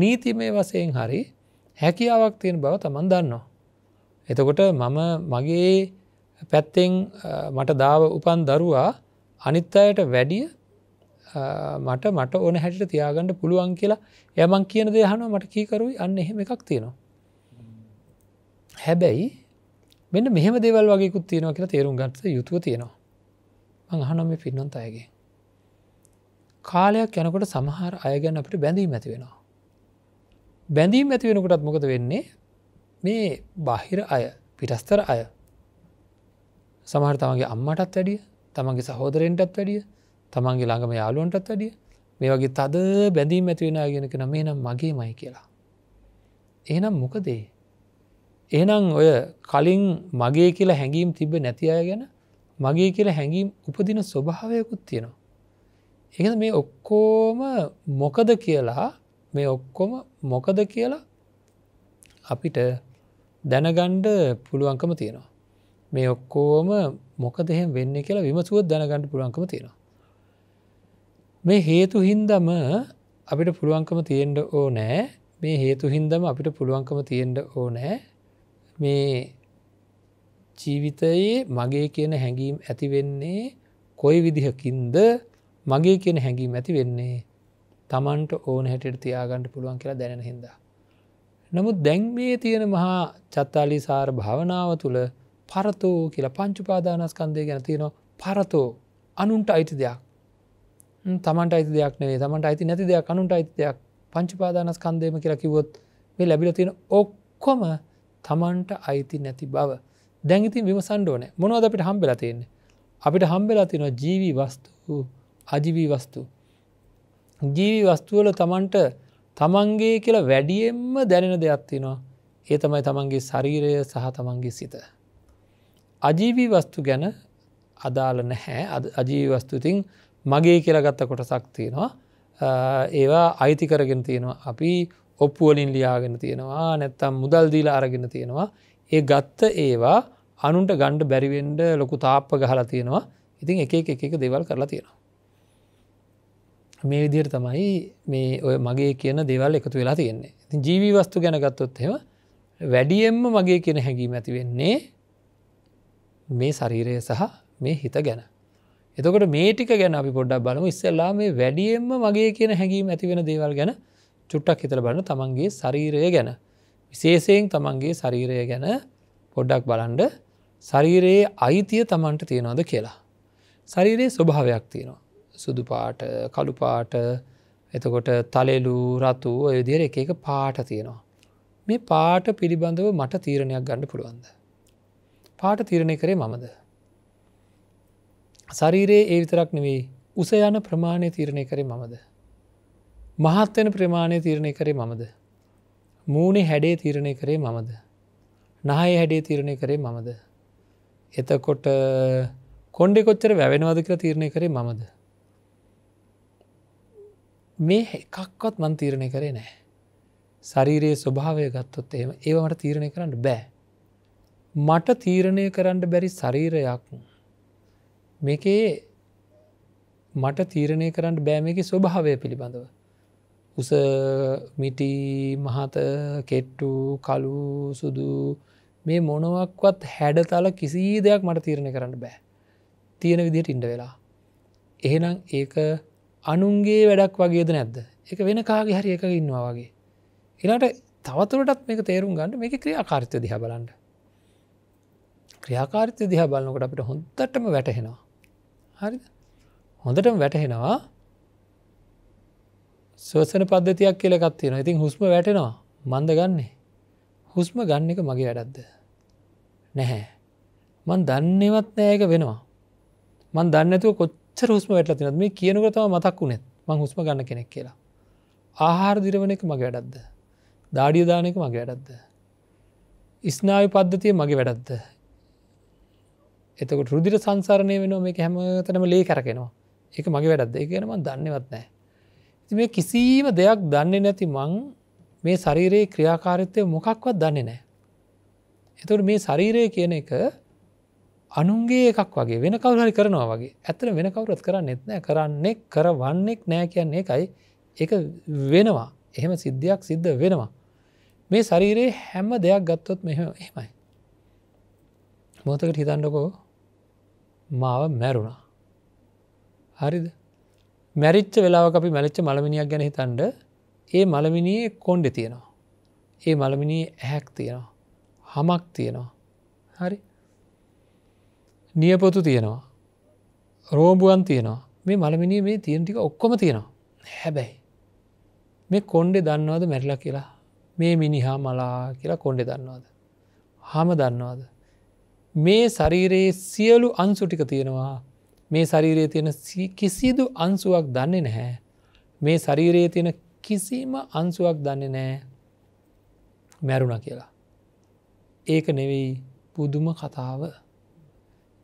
නීතිමය වසයෙන් හරි හැකියාවක් තියෙන බව තමන් දන්නවා. එතකොට මම මගේ පැත්තෙන් මට දාව උපන් දරුවා අනිත් අයට වැඩිය මට මට ඕන හැට තියාගන්න පුළුවන් කියලා යමන් කියන දෙයහනුව මට කීකරුයි අන්න එහෙම එකක් තියෙනවා. හැබැයි මෙන්න මෙහම දෙවල් වගේකුත් තියෙනවා කියලා තේරුම් ගත්ත යුතුව තියෙනවා. මං අහනොම පින්නොන්ත අයගේ. කාලයක් යනකොට සමහර අයගැන්න අපට බැඳීම ඇති වෙනවා. බැඳීම ඇති වෙනකොටත් මොකද වෙන්නේ මේ බාහිර අය පිටස්තර අය සමහර තමගේ අම්මටත් වැඩිය තමන්ගේ සහෝදරෙන්ටත් වැඩිය තමන්ගේ ළඟම යාලුවන්ටත් වැඩිය මේ වගේ තද බැඳීම ඇතිවෙන ගෙනක නමේ නම් මගේ මයි කියලා. එහනම් මොකදේ එහනම් ඔය කලින් මගේ කියලා හැඟීම් තිබ නැති අය ගැන මගේ කියලා හැඟීම් උපදින ස්වභාවයකුත් තියෙනවා. එක මේ ඔක්කෝම මොකද කියලා මේ ඔක්කොම මොකද කියලා අපිට දැනගණ්ඩ පුළුවන්කම තියෙනවා. මේ ඔක්කෝම මොකද එහෙම වෙන්න කියලා විමසුවත් දැනගණඩ පුළුවන්කම තියෙනවා. මේ හේතු හින්දම අපිට පුළුවන්කම තියෙන්ට ඕ නෑ මේ හේතු හින්දම අපිට පුළුවන්කම තියෙන්ට ඕ නෑ මේ ජීවිතයේ මගේ කියන හැඟීම් ඇති වෙන්නේ කොයි විදිහකින්ද මගේ කියන හැඟීම් ඇති වෙන්නේ තමන්ට ඕන හැටියට තියාගන්නට පුළුවන් කියලා දැනෙන හින්දා. නමුත් දැන් මේ තියෙන මහා චත්තාලි සාර භාවනාව තුළ පරතෝ කියලා පංචුපාදානස්කන්දය ගැන තියෙනවා පරතෝ අනුන්ට අයිති දෙයක් තමන්ට අයිති දෙයක් නේ තමට අයිති නැති දෙයක් අනුන්ට අයිති දෙයක් පංචිපාදානස්කන්දයම කියලා කිවොත් මේ ලැබිල තියෙන ඔක්කොම තමන්ට අයිති නැති බව දැගිතින් විමසන්ඩෝනෑ මොනවද අපිට හම්බෙලා තියෙන්නේ අපිට හම්බෙලා තිෙනවා ජීවී වස්තු අජිවී වස්තු ජීවී වස්තුවල තමන්ට තමන්ගේ කියලා වැඩියෙන්ම දැනෙන දෙයක්තිනවා ඒ තමයි තමන්ගේ ශරීරය සහ තමන්ගේ සිත අජීවී වස්තු ගැන අදාළ නැහැ අජීවී වස්තුතින් මගේ කියලගත්ත කොට සක්තියෙනවා ඒවා අයිති කරගෙන තියෙනවා අපි ඔප්පුුවලින් ලියාගෙන තියෙනවා නැත්තම් මුදල් දීල අරගෙන තියෙනවා ඒ ගත්ත ඒවා අනුන්ට ගණ්ඩ බැරිවෙන්ඩ ලොකු තාප්ප ගහලා තියෙනවා ඉතින් එක එක එක දෙවල් කරලා තියෙනවා මේ විදිර තමයි මේ ඔය මගේ කියන දෙවල් එකතු වෙලා තියෙන්නේ ති ජීවී වස්තු ගැන ගත්තොත්හෙම වැඩියෙන්ම මගේ කියන හැඟීම ඇති වෙන්නේ මේ ශරීරය සහ මේ හිත ගැන එතකට මේටික ගැන අපි පොඩ්ඩක් බලමු ඉස්සල්ලා මේ වැඩියෙන්ම මගේ කියන හැඟීම ඇතිවෙන දේවල් ගැන චුට්ටක් හිතල බලන්න තමන්ගේ ශරීරය ගැන විශේෂයෙන් තමන්ගේ ශරීරය ගැන පොඩ්ඩක් බලන්ඩ ශරීරයේ අයිතිය තමන්ට තියෙනවද කියලා. ශරීරයේ ස්වභාවයක් තියෙනවා. සුදු පාට කළුපාට එතකොට තලෙලු රතු ඔයදිර එක එක පාට තියෙනවා. මේ පාට පිළිබඳව මට තීරණයක් ගන්න පුළුවන්ද. පාට තීරණය කරේ මමද. ශරීරයේ ඒ විතරක් නෙවෙයි උස යන ප්‍රමාණය තීරණය කරේ මමද. මහත්වෙන ප්‍රමාණය තීරණය කරේ මමද. මූුණේ හැඩේ තීරණය කරේ මමද. නහය හැඩේ තීරණය කරේ මමද. එතකොට කොන්්ඩෙ කොච්චර වැවෙනවාද කියලා තීරණය කරේ මමද. මේ එකක්වත් මන් තීරණය කරේ නෑ. ශරීරයේ ස්වභාවය ගත්තොත් එම ඒවට තීරණය කරන්න බෑ. මට තීරණය කරන්න බැරි ශරීරයක් මේකේ මට තීරණය කරන්න බෑමකි ස්වභාවය පිළිබඳව. උස මිටි මහත කෙට්ටු කලු සුදු මේ මොනවක්වත් හැඩතල කිසි දෙයක් මට තීරණය කරන්න බෑ තියෙන විදිහට ඉන්ඩ වෙලා එහෙනම් ඒක අනුන්ගේ වැඩක් වගේද නැද්ද එක වෙන කාගේ හරි එක ඉන්නවා වගේ එලාට තවතුරටත් මේක තේරුම් ගන්න මේක ක්‍රියාකාරිතය දිහ බලන්ඩ ක්‍රියාකාරිතය දිහ බලන්නකට අපිට හොන්තටම වැටහෙනවා හරි හොඳටම වැටහෙනවා සෝසන පද්ධතියක් කියල එකක් තියෙන ඉතින් හුස්ම වැටෙනවා මන්ද ගන්නේ හුස්ම ගන්න එක මගේ වැඩක්ද නැහැ මන් දන්නේවත් නෑක වෙනවා මන් දන්නතුව කොච්චර හුස්ම වැටල තිනත් මේ කියනකතම මතක් වුණෙත් මං හුස්ම ගන්න කෙනෙක් කියලා ආහාර දිරවන එක මගේ වැඩක්ද දාඩියදානක මගේ වැඩක්ද ඉස්නාව පද්ධතිය මගේ වැඩක්ද එතක රුදිර සංසාරණය වෙනවා මේ හැම තනම ලේ කරගෙනවා එක මගේ වැඩක්ද ඒ කියනම දන්නවත් නෑ මේ කිසිීම දෙයක් දන්නේ නැති මං මේ ශරීරයේ ක්‍රියාකාරිත්තය මොකක්වත් දන්නේ නෑ. එතුට මේ ශරීරය කියන එක අනුන්ගේ එකක් වගේ වෙන කවුහරි කරනවා වගේ ඇතන වෙන කවුරත් කරන්න එත්නෑ කරන්නේ කර වන්නෙක් නෑ කියන්නේ එකයි එක වෙනවා එහෙම සිද්ධයක් සිද්ධ වෙනවා. මේ ශරීරයේ හැම දෙයක් ගත්තොත් මෙ එහෙමයි. මෝතකට හිතන්නකෝ මාව මැරුණා. හරිද? මැරිච්ච වෙලාව අපි මැලිච්ච මළමිනියක් ගැන හිතන්ඩ ඒ මළමිනියේ කොන්්ඩෙ තියෙනවා. ඒ මළමිනී ඇහැක් තියෙනවා. හමක් තියෙනවා. හරි නියපොතු තියෙනවා. රෝබුවන් තියෙනවා මේ මළමිනිය මේ තියෙන්ටික ඔක්කොම තියෙනවා. හැබැයි. මේ කොන්්ඩෙ දන්නවාද මැරිලා කියලා මේ මිනිහා මලා කියලා කොන්්ඩෙ දන්නවාද. හම දන්නවාද. මේ ශරීරයේ සියලු අන්සුටික තියෙනවා මේ ශරීරයේ තියෙන කිසිදු අන්සුවක් දන්නේ නැහැ. මේ ශරීරයේ තියෙන කිසිම අන්සුවක් දන්නේ නෑ මැරුණ කියලා. ඒක නෙවෙයි පුදුම කතාව.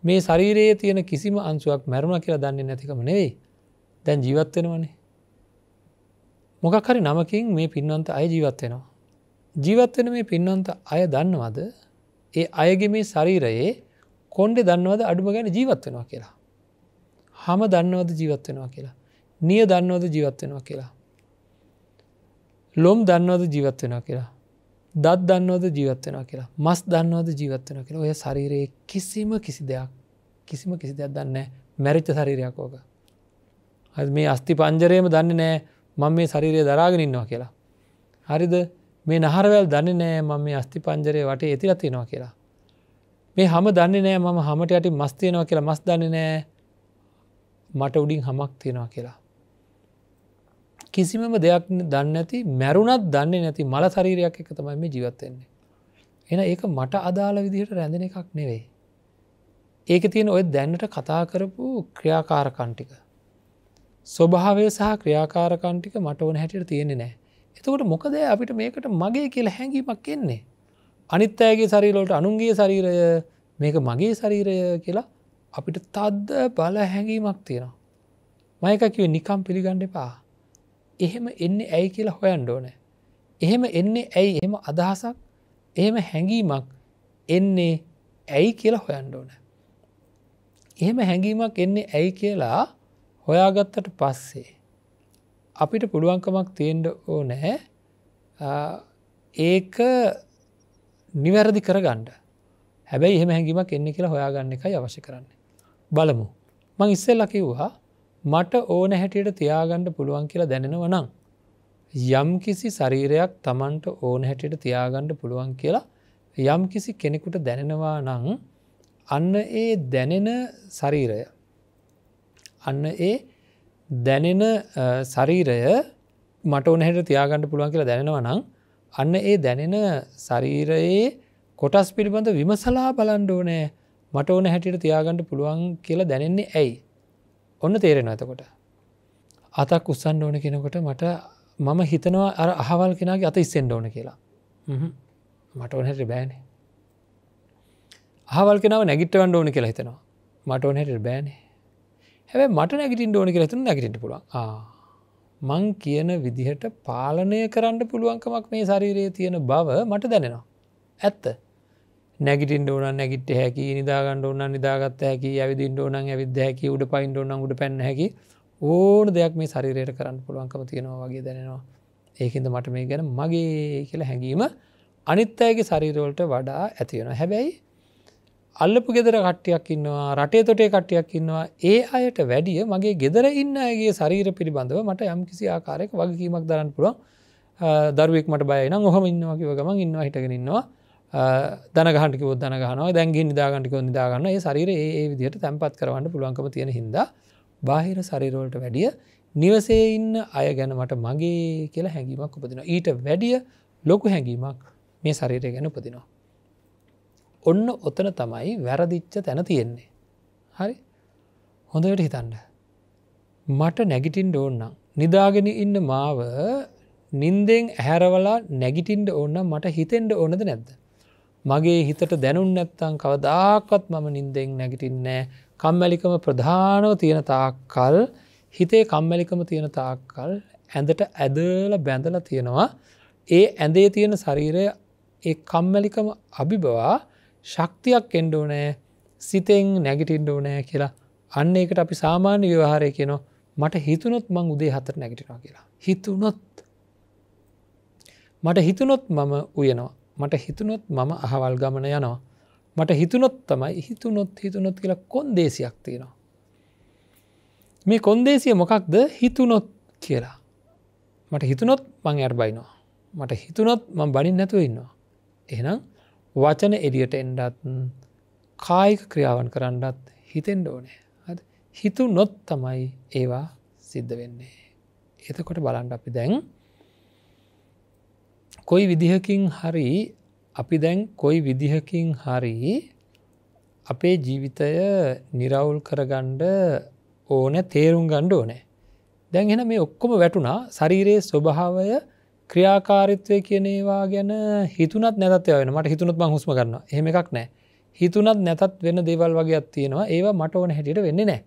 මේ ශරීරයේ තියෙන කිසිම අන්සුවක් මැරුණ කියලා දන්නේ නැතිකම නෙවෙයි දැන් ජීවත්වෙනවනේ. මොකක් හරි නමකින් මේ පින්වන්ත අය ජීවත්වෙනවා. ජීවත්වෙන මේ පින්වන්ත අය දන්නවද ඒ අයගේ මේ ශරීරයේ කොන්්ඩෙ දන්නවද අඩුම ගැන ජීවත්වෙනවා කියලා. හම දන්නවද ජීවත් වෙනවා කියලා. නිය දන්නවද ජීවත් වෙනවා කියලා. ලොම් දන්නවද ජීවත් වෙනවා කියලා. දත් දන්නවද ජීවත් වෙනවා කියලා මස් දන්නවද ජීවත් වෙන කියලා ඔය ශරීරයේ කිසිම කිසි දෙයක් කිසිම කිසි දෙයක් දන්න මැරිච්ච ශරීරයක් ඕක. මේ අස්ති පංජරයම දන්න නෑ මං මේ ශරීරය දරාගෙනන්නවා කියලා. හරිද මේ නහරවැල් දන්න නෑ මං මේ අස්ති පංජරය වට ඇතිලතිනවා කියලා. මේ හම දන්න නෑ මම හමට යට මස්තියනවා කියලා මස් දන්න නෑ මට උඩින් හමක් තියෙනවා කියලා. කිසිමම දෙයක් දන්න ඇති මැරුණත් දන්නේ නැති මල ශරීරයක් එක තමයි මේ ජීවත්වෙන්නේ. එන ඒක මට අදාළ විදිහට රැඳෙන එකක් නෙවෙයි. ඒක තියෙන ඔය දැන්නට කතා කරපු ක්‍රියාකාරකන්ටික. ස්වභාවය සහ ක්‍රියාකාරකන්ටික මට ඕන හැටිට තියෙන්නේ නෑ. එතකොට මොකද අපිට මේකට මගේ කියලා හැඟීමක් එන්නේ. අනිත් අයගේ සරීරලට අනුන්ගේ ශරීරය මේක මගේ ශරීරය කියලා අපිට තද්ද බල හැඟීමක් තියෙනවා. මයකකිව නිකම් පිළිගණ්ඩ පා. එහෙම එන්නේ ඇයි කියලා හොයන්ඩ ඕනෑ. එහෙම එන්නේ ඇයි එහෙම අදහසක් එහෙම හැඟීමක් එන්නේ ඇයි කියලා හොයන්ඩ ඕන. එහෙම හැඟීමක් එන්නේ ඇයි කියලා හොයාගත්තට පස්සේ. අපිට පුළුවන්කමක් තියෙන්ඩ ඕනෑ ඒක නිවැරදි කරගණ්ඩ හැබැයි එහෙම හැඟීමක් එන්නේ කියලා හොයාගන්න එකයි අවශ්‍ය කරන්නේ. බලමු. මං ඉස්සෙල්ල කිව්වා මට ඕන හැටියට තියාගණ්ඩ පුළුවන් කියලා දැනෙනව නම්. යම් කිසි ශරීරයක් තමන්ට ඕන හැටියට තියාගණ්ඩ පුළුවන් කියලා යම් කිසි කෙනෙකුට දැනෙනවා නං අන්න ඒ දැනෙන ශරීරය. අන්න ඒ දැනෙන ශරීරය මට ඕනහැට තියාගණ්ඩ පුළුවන් කියලා දැනෙනවා නං අන්න ඒ දැනෙන ශරීරයේ කොටස් පිළිබඳ විමසලා බලන්ඩ ඕනෑ මට ඕන හැටියට තියාගන්නට පුළුවන් කියලා දැනෙන්නේ ඇයි ඔන්න තේරෙන ඇතකොට අතක් උත්සන්න ඕන කෙනකොට මට මම හිතනවා අර අහවල් කෙනගේ අත ඉස්සෙන්ඩ ඕන කියලා මට ඕනහැට බෑනේ අහවල් කෙනාව නැගිටවන්න ඕන කියලා හිතනවා මට ඕනහැට බෑනේ හැබ මට නැගිටින් ඕන කියලා තුන නැගිට පුළුවන් මං කියන විදිහට පාලනය කරන්න පුළුවන්කමක් මේ ශරීරයේ තියෙන බව මට දැනෙනවා ඇත්ත නැගිටින් ඕන නැගිට හැකි නිදාගන්න ඕන්න නිදාගත්ත හැකි ඇවිදිින් ඕනන් ඇවිද හැකි උඩ පයින් ඕන උඩ පැන් හැකි ඕන දෙයක් මේ ශරිරයට කරන්න පුළුවන්කම තියෙනවා වගේ දැනෙනවා ඒකන්ද මට මේ ගැන මගේ කියල හැඟීම අනිත්තෑගේ ශරීරෝල්ට වඩා ඇතිවෙන හැබැයි අල්ලපු ගෙදර කට්ටියක් ඉන්නවා රටේ තොටේ කට්ටියක් ඉන්නවා ඒ අයට වැඩිය මගේ ගෙදර ඉන්න ඇගේ ශරීර පිළිබඳව මට යම් කිසි ආකාරයක් වගකීමක් දරන්න පුළුවන් දරුවෙක් මට බයන හොම ඉන්නවා කිව ගමන් ඉන්නවා හිටගෙන ඉන්නවා දනගටික දනගන දැන්ගේ නිදාගටික නිදාගන්න ඒ සරිර ඒ විදිහට තැන්පත් කරවන්න පුළුවන්කම තියෙන හිද බාහිර සරිරවලට වැඩිය නිවසේ ඉන්න අය ගැන මට මගේ කියලා හැඟීමක් උපදිනවා ඊට වැඩිය ලොකු හැඟීමක් මේ සරීරය ගැන උපදිනවා. ඔන්න ඔතන තමයි වැරදිච්ච තැන තියෙන්නේ. හරි හොඳට හිතන්ඩ. මට නැගිටින්ට ඕන්නම් නිදාගෙන ඉන්න මාව නින්දෙන් ඇහැරවලා නැගිටින්ට ඕන්න මට හිතෙන්ට ඕනද නැද්ද. මගේ හිතට දැනුන් නැත්තං කවදාකත් මම නින්දෙෙන් නැගිටින්නෑ කම්මැලිකම ප්‍රධානව තියෙන තාක්කල් හිතේ කම්මැලිකම තියෙන තාක්කල් ඇඳට ඇදල බැඳල තියෙනවා ඒ ඇඳේ තියෙන ශරීරය ඒ කම්මැලිකම අභිබවා ශක්තියක් එන්ඩෝනෑ සිතෙන් නැගිටින්ඩෝනෑ කියලා අන්න එකට අපි සාමාන්‍ය ව්‍යවහාරය කියනවා මට හිතුනොත් මං උදේ හතර නැගිටිනවා කියලා හිතුනොත් මට හිතුනොත් මම උයනවා මට හිතුනොත් මම අහවල් ගමන යනවා. මට හිතුනොත් තමයි හිතුනොත් හිතුනොත් කියලා කොන්දේසියක් තියෙනවා. මේ කොන්දේසිය මොකක්ද හිතුනොත් කියලා. මට හිතුනොත් මං ඇර්බයිනවා. මට හිතුනොත් මං බනින් නැතුව ඉන්නවා. එහනම් වචන එඩියට එන්ඩත් කායික ක්‍රියාවන් කරන්නත් හිතෙන්ඩ ඕනේ. හිතු නොත් තමයි ඒවා සිද්ධ වෙන්නේ. එතකොට බලන්ඩ අපි දැන්. කොයි විදිහකින් හරි අපි දැන් කොයි විදිහකින් හරි අපේ ජීවිතය නිරවුල් කරගණ්ඩ ඕන තේරුම් ගණ්ඩ ඕනෑ. දැන් එන මේ ඔක්කොම වැටුණා ශරීරයේ ස්වභාවය ක්‍රියාකාරිත්වය කියනේවා ගැන හිතුනත් නැතත්ය වෙන මට හිතුනත් බං හුස්ම කරන්න හෙම එකක් නෑ හිතුනත් නැතත් වෙන දේවල් වගේත් තියෙනවා ඒවා මට ඕන හැටියට වෙන්නේ නෑ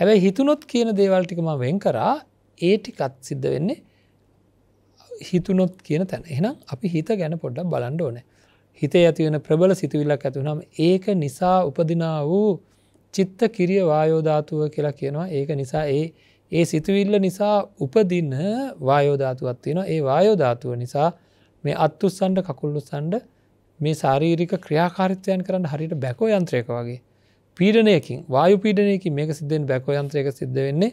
හැබැයි හිතුනොත් කියන දේවල්ටිකම වෙන් කරා ඒටිකත් සිද්ධ වෙන්නේ හිතුනොත් කියන තැන එනම් අපි හිත ගැන පොඩ්ඩක් බලන්ඩ ඕන හිතේ ඇතිවෙන ප්‍රබල සිතුවිල්ලක් ඇතුනම් ඒක නිසා උපදිනා වූ චිත්ත කිරිය වායෝධාතුව කියලා කියනවා ඒක නිසා ඒ ඒ සිතුවිල්ල නිසා උපදින්න වායෝධාතුවත් තියෙනවා ඒ වායෝධාතුව නිසා මේ අත්තුස්සන්ඩ කකුල්ලුසන්ඩ මේ ශාරීරික ක්‍රියාකාරිත්වයන් කරන්න හරිට බැකෝ යන්ත්‍රයක වගේ පීඩනයකින් වායු පීඩනයකින් මේක සිද්ධෙන් බැකෝ යන්ත්‍රයක සිද්ධ වෙන්නේ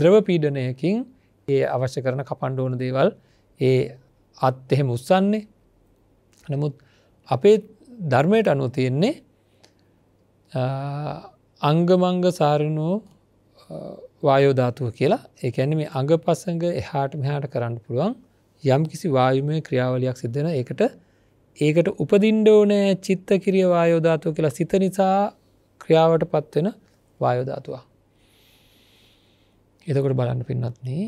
ද්‍රව පීඩනයකින් ඒ අවශ්‍ය කරන කපණ්ඩ ඕන දේවල් ඒ අත් එහෙම උත්සන්නේ නමුත් අපේ ධර්මයට අනුව තියෙන්නේ අංගමංග සාරණෝ වායෝධාතුව කියලා ඒඇන මේ අඟ පසඟ එහාට මෙහාට කරන්න පුළුවන් යම් කිසි වායුමය ක්‍රියාවලයක් සිද්ධෙන ඒකට ඒකට උපදින්ඩෝනෑ චිත්ත කිරිය වායෝධාතුව කියලා සිත නිසා ක්‍රියාවට පත්වෙන වායෝධාතුවා. එතකොට බලන්න පින්නත්න්නේ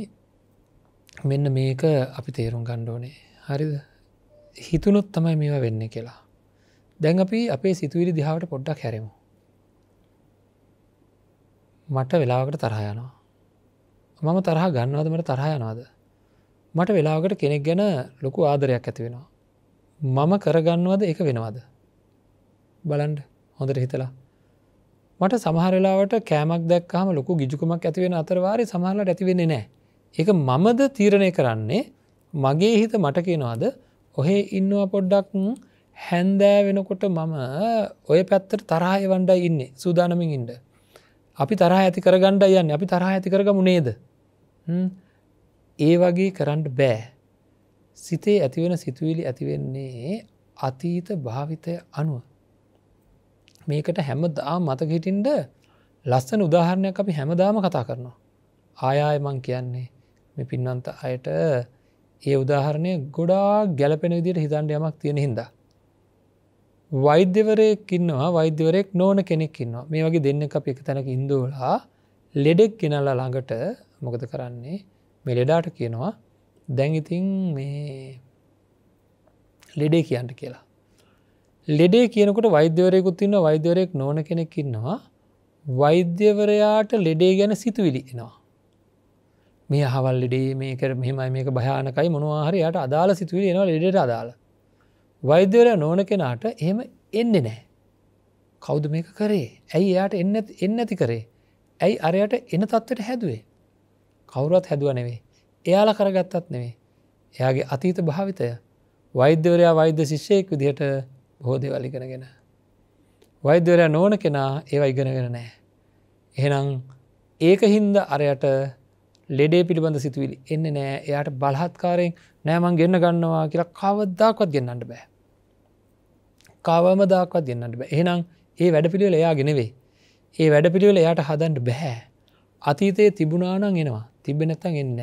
මෙන්න මේක අපි තේරුම් ගණ්ඩෝනේ හරිද හිතුනොත් තමයි මේවා වෙන්න කියලා දැන් අපි අපේ සිතුවිරි දිහාවට පොඩ්ඩක් හැරෙමු මට වෙලාවකට තරහයනවා මම තරහ ගන්නවද මට තරහයනවාද මට වෙලාවකට කෙනෙක් ගැන ලොකු ආදරයක් ඇති වෙනවා මම කරගන්නවද එක වෙනවාද බලන්ඩ හොඳට හිතලා මට සමහරලාවට කෑමක් දැක්කාම ලොකු ගිජුකුමක් ඇතිවෙන අතරවාරි සමහලට ඇතිවෙන්නේ නෑ එක මමද තීරණය කරන්නේ මගේ හිත මට කියනවාද ඔහේ ඉන්නවා පොඩ්ඩක් හැන්දෑ වෙනකොට මම ඔය පැත්තට තරහය වණ්ඩයි ඉන්න සූදානමින් ඉන්ඩ. අපි තරහ ඇති කර ගණ්ඩ යන්න අපි තරහ ඇති කරගමු නේද. ඒ වගේ කරන්න බෑ. සිතේ ඇතිවෙන සිතුවිලි ඇතිවෙන්නේ අතීත භාවිතය අනුව. මේකට හැමදා මතකහිටින්ට ලස්සන උදාහරණයක් අපි හැමදාම කතා කරනවා. ආයායමං කියන්නේ මේ පින්වන්ත අයට ඒ උදාහරණය ගොඩා ගැලපෙන විදිට හිතන්ට යමක් තියෙන හින්දා. වෛද්‍යවරයෙක් ඉන්නවා වෛද්‍යවරයෙක් නෝන කෙනෙක් ඉන්නවා මේ වගේ දෙන්න අප එක තැනක ඉන්දෝලා ලෙඩෙක් කෙනල්ලා ළඟට මොකද කරන්නේ මේ ලෙඩාට කියනවා දැංගිතින් මේ ලෙඩේ කියන්ට කියලා. ලෙඩේ කියනකට වෛද්‍යවරයකුත් ඉන්න වෛද්‍යවරයෙක් නෝන කෙනෙක් ඉන්නවා වෛද්‍යවරයාට ලෙඩේ ගැන සිතුවිලි එනවා. මේ හවල්ලෙඩේ මේක මෙමයි මේක භයානකයි මොනවාහරයට අදාළ සිතුවේ එනවා ලෙඩට අදාළ. වෛද්‍යවර නෝන කෙනාට එහෙම එන්න නෑ. කෞුද මේක කරේ ඇයි එයාට එන්න එන්නති කරේ. ඇයි අරයට එන තත්වට හැදුවේ. කවුරුවත් හැදුව නෙවේ. එයාල කරගත්තත් නෙවේ. එයාගේ අතීත භාවිතය වෛද්‍යවරයා වෛද්‍ය ශිෂ්‍යයෙක් විදිහට බෝධයවල් ඉගෙනගෙන. වෛද්‍යවරයා නෝන කෙනා ඒව ඉගෙනගෙන නෑ. එහෙනම් ඒක හින්ද අරයට ලෙඩේ පිළිබඳ සිතුවිලි එන්න නෑ එයාට බලහත්කාරයෙන් නෑමං ගන්න ගන්නවා කියලා කවදදාක්වත් ගන්නට බෑ. කවමදක්වත් ගන්නට බෑ එහනම් ඒ වැඩ පිළිවෙල එයා ගෙනවේ. ඒ වැඩ පිළිවෙල එයාට හදන්ට බැහැ. අතීතයේ තිබුණානං එනවා තිබෙනැත්තන් එන්න.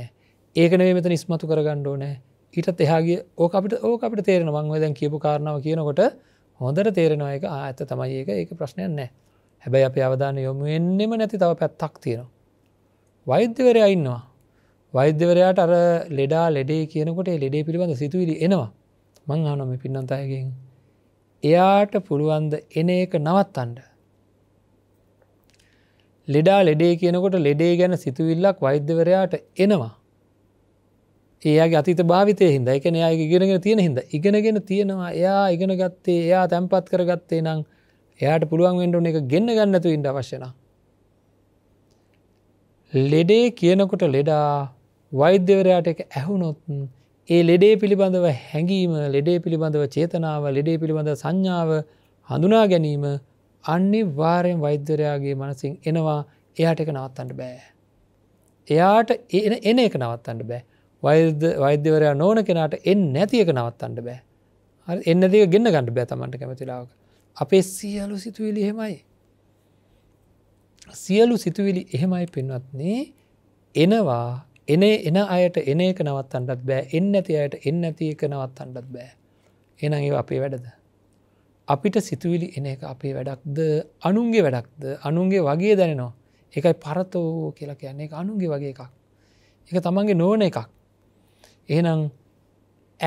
ඒකනේ මෙත නිස්මතු කරගණ්ඩෝ නෑ ඊටත් එහාගේ ඕක අපිට ඕක අපට තේරෙන මංවදැන් කියපු කාරණාව කියනකොට හොඳට තේරෙනවායක ඇත තමයි ඒක ඒක ප්‍රශ්නයක් නෑ හැබැයි අප අවධාන යොමු එන්නෙම නැති තව පැත්තක් තියෙනවා වෛද්‍යවරයා ඉන්නවා. වෛද්‍යවරයාට අර ලෙඩා ලෙඩේ කියනකොට ලෙඩේ පිළිබඳ සිතුවිලි එනවා මං අනොම පින්නන්තයගෙන්. එයාට පුළුවන්ද එන එක නවත් අන්ඩ. ලෙඩා ලෙඩේ කියනකොට ලෙඩේ ගැන සිතුවිල්ලක් වෛද්‍යවරයාට එනවා. ඒගේ අති භාවිතය හිද එක නයාගේ ඉගෙනගෙන තියෙන හිද ඉගෙනගෙන තියෙනවා එයා ඉගෙන ගත්තේ එයා තැන්පත් කරගත්තේ නම් එයාට පුළුවන් වෙන්ඩුන එක ගෙන්න්න ගන්නතු ඉන්ඩ වශනා ලෙඩේ කියනකොට ලෙඩා වෛද්‍යවරයාට එක ඇහුනොත් ඒ ලෙඩේ පිළිබඳව හැඟීම ලෙඩේ පිළිබඳව චේතනාව ලෙඩේ පිළිබඳ සංඥාව හඳුනා ගැනීම අන්නේ වාරයෙන් වෛද්‍යරයාගේ මනසින් එනවා එයාට එක නවත්තන්න බෑ. එයාට එන එක නවත්තන්න බෑ වෛද්‍යවරයා නෝන කෙනට එන්න නැති එක නවත්තන්න බෑ එන්න දෙක ගෙන්න්න ගන්නඩ බෑ තමන්ට කැමතිලාවක අපේ සියලු සිතුවිලි හෙමයි සියලු සිතුවිලි එහෙමයි පෙන්වත්න්නේ එනවා එන එන අයට එන එක නවත් අන්ටත් බෑ එන්න ඇති අයට එන්න ඇති එක නවත් අන්ටත් බෑ එන ඒ අපේ වැඩද අපිට සිතුවිලි එන එක අපේ වැඩක්ද අනුන්ගේ වැඩක්ද අනුන්ගේ වගේ දැනෙනවා එකයි පරතෝ කියලා කියන්නේ එක අනුන්ගේ වගේ එකක් එක තමන්ගේ නෝන එකක් එහනම්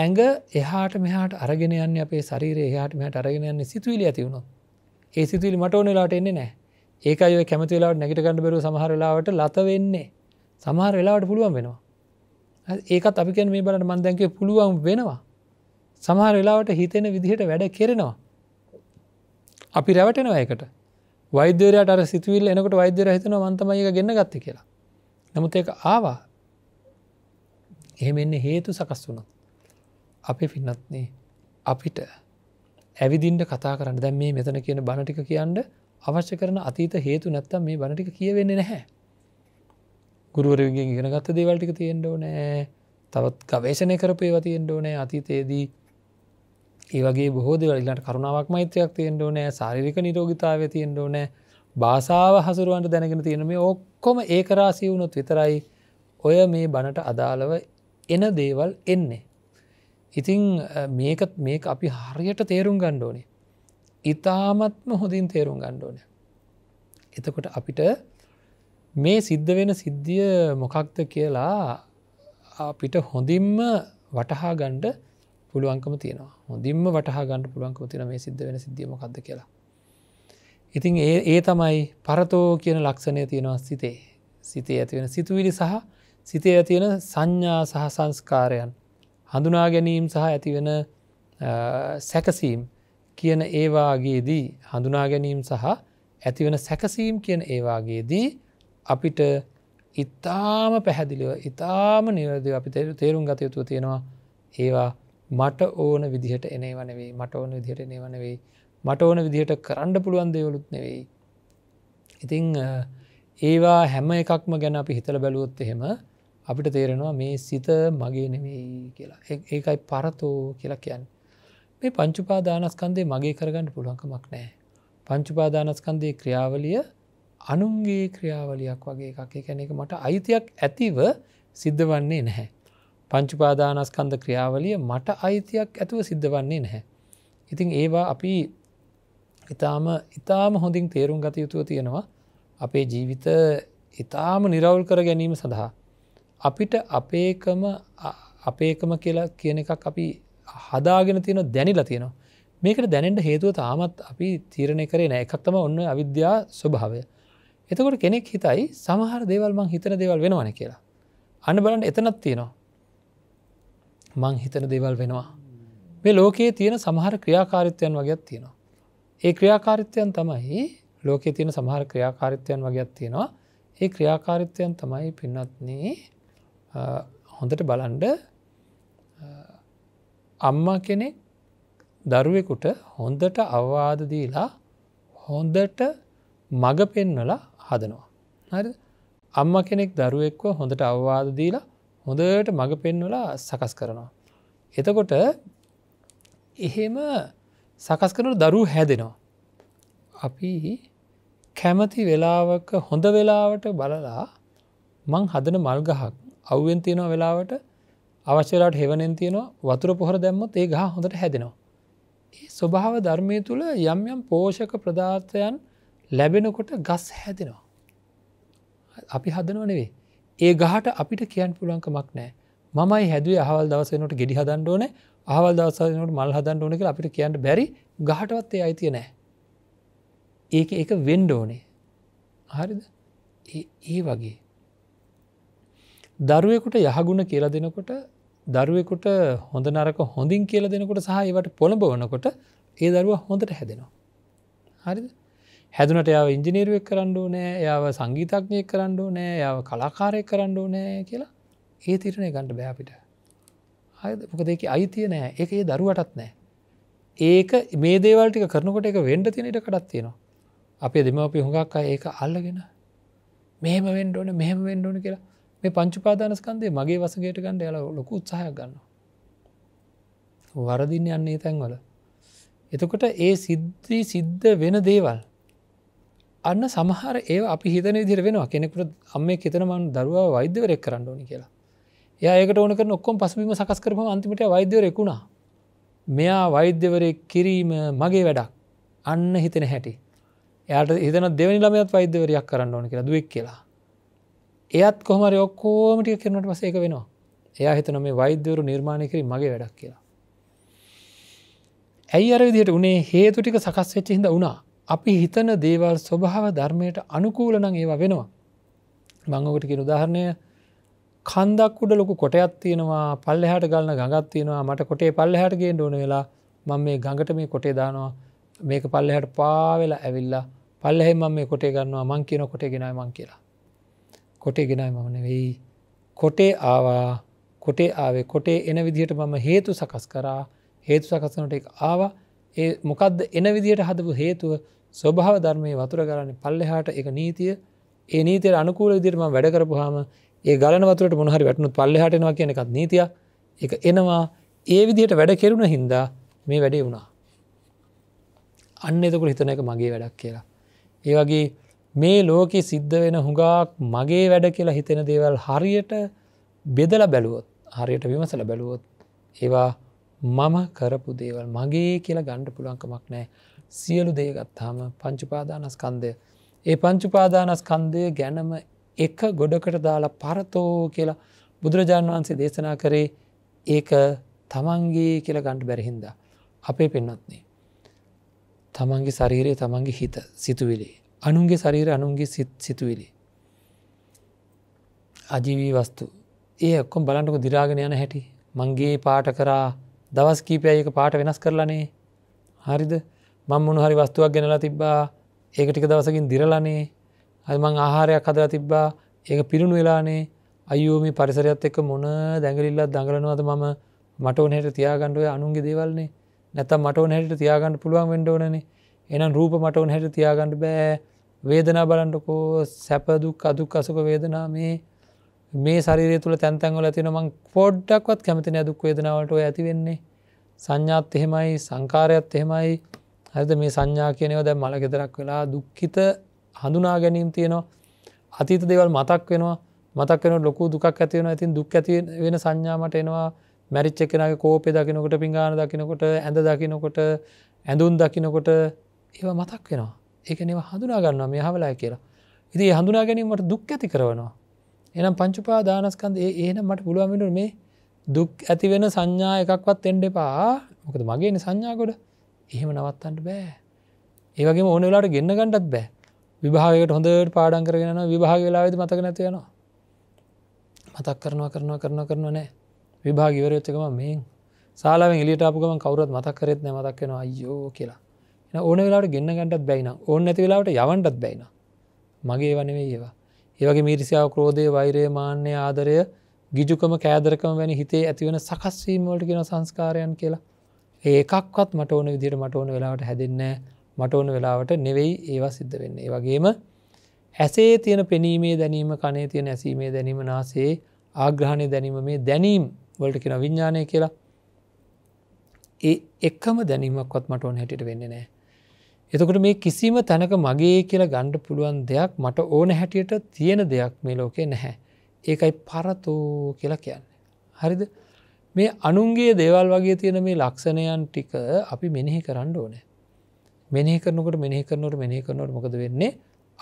ඇඟ එහාට මෙහාට අරගෙනයන්න අපේ ශරීරය එහාට මෙහට අරගෙනයන්නේ සිතුවිලි ඇතිවුණු ඒ සිතුවිලි මට ඕනෙලාට එන්නේ නෑ ඒකයි ඔය කැමති වෙලාවට නැගිට ගන්න බැරුව සමහර වෙලාවට ලත වෙන්නේ සමහර වෙලාවට පුළුවන් වෙනවා ඒකත් අපි කැන මේ බලට මන් දැන්කේ පුළුවන් වෙනවා සමහර වෙලාවට හිතෙන විදිහට වැඩ කෙරෙනවා අපි රැවටෙනවා එකට වෛද්‍යරයට අර සිතුවිල් එනකට වෛද්‍යර හිතන මන්තමයික ගන්න ගත්ත කියලා නමුත් ඒක ආවා එහෙම එන්න හේතු සකස් වුණොත් අපි පින්නත්නේ අපිට ඇවිදින්ට කතා කරන්න දැම් මේ මෙතන කියන බණටික කියන්න අවශ්‍ය කරන අතීත හේතු නැත්තම් මේ බණටික කියවෙන්නේ නැහැ. ගුරුවරගෙන් ඉගෙන ගත්ත දේවල්ටික තියෙන්ඩෝ නෑ තවත් ගවේශණය කරපේව තියෙන්ඩෝ නෑ අතීතයේදී ඒවගේ බොහෝද වලට කරුණාවක් මෛත්‍රයක් තියෙන්ඩෝ නෑ සාරිරික නිරෝගිතාව තියෙන්ඩෝ නෑ භාසාාව හසුරුවන්ට දැනගෙන තියෙන මේ ඔක්කොම ඒ කරාසී වුණොත් විතරයි ඔය මේ බණට අදාළව එන දේවල් එන්නේ. ඉතිං මේකත් මේක අපි හරියට තේරුම් ගණ්ඩෝනේ ඉතාමත්ම හොඳින් තේරුම් ගණ්ඩෝන. එතකොට අපිට මේ සිද්ධ වෙන සිද්ධිය මොකක්ද කියලා අපිට හොඳින්ම වටහා ගණ්ඩ පුළුවන්කම තියෙනවා හොඳින්ම වටහා ගණඩ පුළුවන්කම තින මේ සිද්ධ වෙන සිද්ධියම කක්ද කියලා. ඉතින් ඒ ඒ තමයි පරතෝ කියන ලක්ෂණය තියෙනවා සිතේ සිතේ ඇතිවෙන සිතුවිලි සහ සිතේ ඇතියෙන සංඥා සහ සංස්කාරයන් හඳුනා ගැනීම් සහ ඇතිවෙන සැකසීම් කියන ඒවාගේදී හඳුනා ගැනීම් සහ ඇතිවන සැකසීම් කියන ඒවාගේදී අපිට ඉතාම පැහැදිලිව ඉතාම නිවැරදිව අපි තේරුම් ගතයුතු තියෙනවා ඒවා මට ඕන විදිහට එනේ වනවෙයි මට ඕන විදිහට නේ වනවෙයි මට ඕන විදිහට කරන්න පුළුවන් දෙවලුත් නෙවෙයි. ඉතිං ඒවා හැම එකක්ම ගැන අපි හිතල බැලුවොත් එහෙම අපිට තේරෙනවා මේ සිත මගේ නෙවෙයි කියලා ඒකයි පරතෝ කියලා කියන්න මේ පංචුපාදානස්කන්දේ මගේ කරගන්න පුළුවන්කමක් නෑ. පංචුපාදානස්කන්දේ ක්‍රියාවලිය අනුන්ගේ ක්‍රියාවලියක් වගේ එකක් කැනෙක මට අයිතියක් ඇතිව සිද්ධ වන්නේ නැහැ. පංචුපාදානස්කන්ද ක්‍රියාවලිය මට අයිතියක් ඇතුව සිද්ධ වන්නේ නැහැ. ඉතින් ඒවා අපි ඉතාම ඉතාම හොඳින් තේරුම් ගත යුතුව තියෙනවා අපේ ජීවිත ඉතාම නිරවුල් කර ගැනීම සඳහා. අපිට අපේකම අපේකම කියලා කියන එකක් අපි හදාගෙන තියෙන දැනිලා තියෙනවා මේකට දැනෙන්ට හේතුව තාමත් අපි තීරණය කරේ නෑ එකක්තම ඔන්න අවිද්‍යා ස්වභාවය එතකොට කෙනෙක් හිතයි සමහර දේවල් මං හිතන දේවල් වෙනවන කියලා අන්න බලන්න එතනත් තියෙනවා මං හිතන දේවල් වෙනවා මේ ලෝකයේ තියෙන සමහර ක්‍රියාකාරිත්වයන් වගේත් තියෙනවා ඒ ක්‍රියාකාරිත්වයන් තමයි ලෝකයේ තියෙන සමහර ක්‍රියාකාරිත්වයන් වගේත් තියෙනවා ඒ ක්‍රියාකාරිත්වයන් තමයි පින්නත්න්නේ හොඳට බලන්ඩ අම්මා කෙනෙක් දරුවෙකුට හොඳට අවවාදදීලා හොඳට මඟ පෙන්වලා හදනවා. හරි අම්ම කෙනෙක් දරුවෙක්ව හොඳට අවවාදදීලා හොඳට මඟ පෙන්වලා සකස් කරනවා. එතකොට එහෙම සකස් කරන දරු හැදෙනවා. අපි කැමති වෙලාවක හොඳ වෙලාවට බලලා මං හදන මල්ගහක් අව්වෙන් තියෙනවා වෙලාවට අවශ්‍යලාට හෙවනෙන් තියෙනවා වතුර පොහර දැම්මත් ඒ ගහ හොඳට හැදෙනවා. ඒ ස්වභාව ධර්මය තුළ යම් යම් පෝෂක ප්‍රධාර්ථයන් ලැබෙනකොට ගස් හැදෙනවා. අපි හදනව නෙවේ. ඒ ගහට අපිට කියන් පුලන්කමක් නෑ මයි හැදුව අහවල් දවසනට ගෙඩි හදන්න ඕන අහවල් දවසනට මල් හදන්න ඕනක අපිට කියන්න බැරි ගහටවත් ඒ අයිතිය නෑ. ඒක ඒක වෙන්ඩ ඕනේ. හරිද ඒ වගේ දරුවෙකුට යහගුණ කියල දෙනකොට දරුවෙකුට හොඳ නරක හොඳින් කියල දෙනකොට සහහිවට පොළඹ වනකොට ඒ දරුව හොඳට හැදෙනවා. හරි හැදනට යාව ඉංජිනීරුවක් කරන්නඩු නෑ යාව සංගීතඥය කරන්නඩු නෑ යාව කලාකාරය කරන්නඩු නෑ කියලා ඒ තිරණය ගණඩ බෑපිට. මොකදේ අයිතිය නෑ එක ඒ දරුවටත් නෑ. ඒක මේ දේවල්ටික කරනකොට එක වෙන්ඩ තිනට කටත් තියෙනවා. අපේ දෙමපි හුඟක් ඒක අල්ලගෙන මෙහම වෙන්ඩෝන මෙහම වෙන්ඩෝන කියලා මේ පංචුපාදානස්කන්දේ මගේ වසගේට ගණ්ඩ යාල ලොකු උත්සාහ ගන්න. වරදින්න යන්නේ තැන්වල. එතකොට ඒ සිද්ධී සිද්ධ වෙන දේවල්. අන්න සමහර ඒ අපි හිතන දිර වෙනවා කෙනෙකුට අම්ම කෙතනමන් දරුවා වෛද්‍යවරෙක් කරන්න ඕනි කියලා. ඒකට ඕනක ඔක්කොම් පසබීම සකස් කරම අන්තිමට වෛද්‍යවරෙකුණා. මෙයා වෛද්‍යවරය කිරීම මගේ වැඩක් අන්න හිතෙන හැටි. එයට හිතන දෙවනි ළමයත් වෛද්‍යවරයක් කරන්න ඕන කියලා දුවෙක් කියලා එයත් කොහමර ඔක්කෝමටික කරනට පස එක වෙනවා එයා හිතන මේ වෛද්‍යවරු නිර්මාණය කරී මගේ වැඩක් කියලා. ඇයි අර විදියට උනේ හේතු ටික සකස් වෙච්ච හිද වුණා අපි හිතන දේවල් ස්වභාව ධර්මයට අනුකූල නං ඒවා වෙනවා. මංගකට කියෙන උදාහරණය කන්දක් උඩ ලොකු කොටයක් තියෙනවා පල්ලෙහට ගලන්න ගඟත් තියෙනවා මට කොටේ පල්ලෙහටගේ ඕන වෙලා මං මේ ගඟට මේ කොටේ දානවා මේක පල්ලෙහට පාවෙලා ඇවිල්ලා පල්ලෙහෙ මං මේ කොටේ ගන්නවා මං කියන කොටේ ගෙනයි මං කියලා කොටේ ගෙනයි මම නෙවෙයි කොටේ ආවා කොටේ ආවේ කොටේ එන විදිහට මම හේතු සකස් කරා හේතු සකස්නට එක ආවා ඒ මොකක්ද එන විදිහට හදපු හේතුව ස්වභාව ධර්මය වතුර කරන්නේ පල්ලෙහාට එක නීතිය ඒ නීතියට අනුකූල විදිරම වැඩ කරපුහාම ඒ ගලන වතුරට මොහරි වැටනුත් පල්ලෙහටනවා කියන එකත් නීතිය එක එනවා ඒ විදියට වැඩ කෙරුණ හින්දා මේ වැඩේ වුණා අන්න එතකට හිතන එක මගේ වැඩක් කියලා ඒ වගේ මේ ලෝකෙ සිද්ධ වෙන හුඟක් මගේ වැඩ කියලා හිතෙන දේවල් හරියට බෙදල බැලුවොත් හරියට විමසල බැලුවොත් ඒවා මම කරපු දේවල් මගේ කියලා ගණ්ඩ පුළන්කමක් නෑ සියලු දේගත්හම පංචුපාදානස්කන්දය ඒ පංචුපාදානස්කන්දය ගැනම එක ගොඩකට දාලා පරතෝ කියලා බුදුරජාණන් වහන්සේ දේශනා කරේ ඒක තමන්ගේ කියලා ගණ්ඩ බැරිහින්ද අපේ පෙන්නත්න්නේ තමන්ගේ ශරීරයේ තමන්ගේ හිත සිතුවිලේ අනුන්ගේ ශරීර අනුන්ගේ සිතුවිලි. අජීවී වස්තු ඒ ඔක්කොම් බලන්ටක දිරාගෙන යන හැටි මංගේ පාට කරා දවස් කීපයක පාට වෙනස් කරලනේ හරිද මංමුණ හරි වස්තුවක් ගැනලා තිබ්බා ඒක ටික දවසකින් දිරලනේ අල්මං ආහාරයක් හදලා තිබ්බා ඒක පිරුණු වෙලානේ අයෝම පරිසරයත් එක්ක මොන දැඟලිල්ලත් දඟලනවද මම මටඕනහට තියාගණ්ඩුව අනුන්ගේ දේවල්න්නේ නැතම් මටඕන හැට තියාගන්න පුළුවන් වෙන්ඩෝනනේ එනම් රූප මටඕන හැට තියාගණඩ බෑ වේදනා බලන්ටකෝ සැපදුක් අදුක් අසුක වේදනා මේ මේ සරිරය තුළ තැන්තැන්වල ඇතින මං පොඩ්ඩක්වත් කැමතින දුක් වේදනාවට ඇති වෙන්නේ සංඥාත් එහෙමයි සංකාරයත් එහෙමයි ඇද මේ සංඥා කියනව දැ මල ගෙදරක් වෙලා දුක්කිත හඳුනා ගැනීම් තියෙනවා අතීත දෙවල් මතක් වෙනවා මතක් වෙන ලොකු දුක් ඇතිවෙන ඇතින් දුක් ඇති වෙන සංඥාමට එනවා මැරිච්ච කෙනගේ කෝපය දකිනකොට පිංගාන දකිනකොට ඇඳ දකිනකොට ඇඳුන් දකිනකොට ඒව මතක් වෙනවා ඒකනව හඳුනා ගන්නවා මේ හවලා කියලා ඉති හඳුනා ගැනීමට දුක් ඇති කරවනවා එනම් පංචුපා දානස්කන්ද ඒ ඒනම් මට පුළුවමිට මේ දුක් ඇති වෙන සංඥා එකක්වත් එෙන්ඩ එපා මොකද මගේන සංඥාකොට එහෙම නවත්තන්ට බෑ ඒවගේ ඕන වෙලාට ගන්න ගණඩත් බෑ විභාගයට හොඳට පාඩන් කරගෙන විභාග වෙලාවෙද මතක නැතියනවා මතක් කරනවා කරනවා කරන කරන නෑ විභාග ඉවරච්චකම මේ සාලාවෙන් එලියට අපපුගම කවරත් මතක් කරෙත් නෑ මතක් වෙනවා අයෝ කියලා ඕන වෙලාට ගන්න ගටත් බැයින ඕන්න ඇති වෙලාට යවන්ටත් බැයින මගේ වනවේ ඒවා ඒවගේ මිරිසියාව ක්‍රෝධය වෛරය මාන්‍ය ආදරය ගිජුකම කෑදරකම වැනි හිතේ ඇතිවෙන සකස්වීමවලට කියෙන සංස්කාරයන් කියලා ඒකක්වත් මට ඕන විදිර මට ඕන වෙලාවට හැදන්න මට ඕන වෙලාවට නෙවෙයි ඒවා සිද්ධ වෙන්න ඒ වගේම ඇසේ තියෙන පෙනීමේ දැනීම කනේ තියෙන ඇසීමේ දැනීම නාසේ ආග්‍රහණය දැනීම මේ දැනීම් වලට කෙන විඤ්ඥානය කියලා ඒ එක්කම දැනීමක්වත් මටඕන් හැටිට වෙන්න නෑ එතකොට මේ කිසිම තැනක මගේ කියලා ගණ්ඩ පුළුවන් දෙයක් මට ඕන හැටියට තියෙන දෙයක් මේ ලෝකේ නැහැ. ඒකයි පරතෝ කියලා කියන්නේ. හරිද මේ අනුන්ගේ දේවල් වගේ තියෙන මේ ලක්ෂණයන් ටික අපි මෙනෙහි කරන්න ඕනෑ. මෙනෙහි කරනකට මෙනෙහි කරනවට මෙනෙහි කරනවට මොකද වෙන්නේ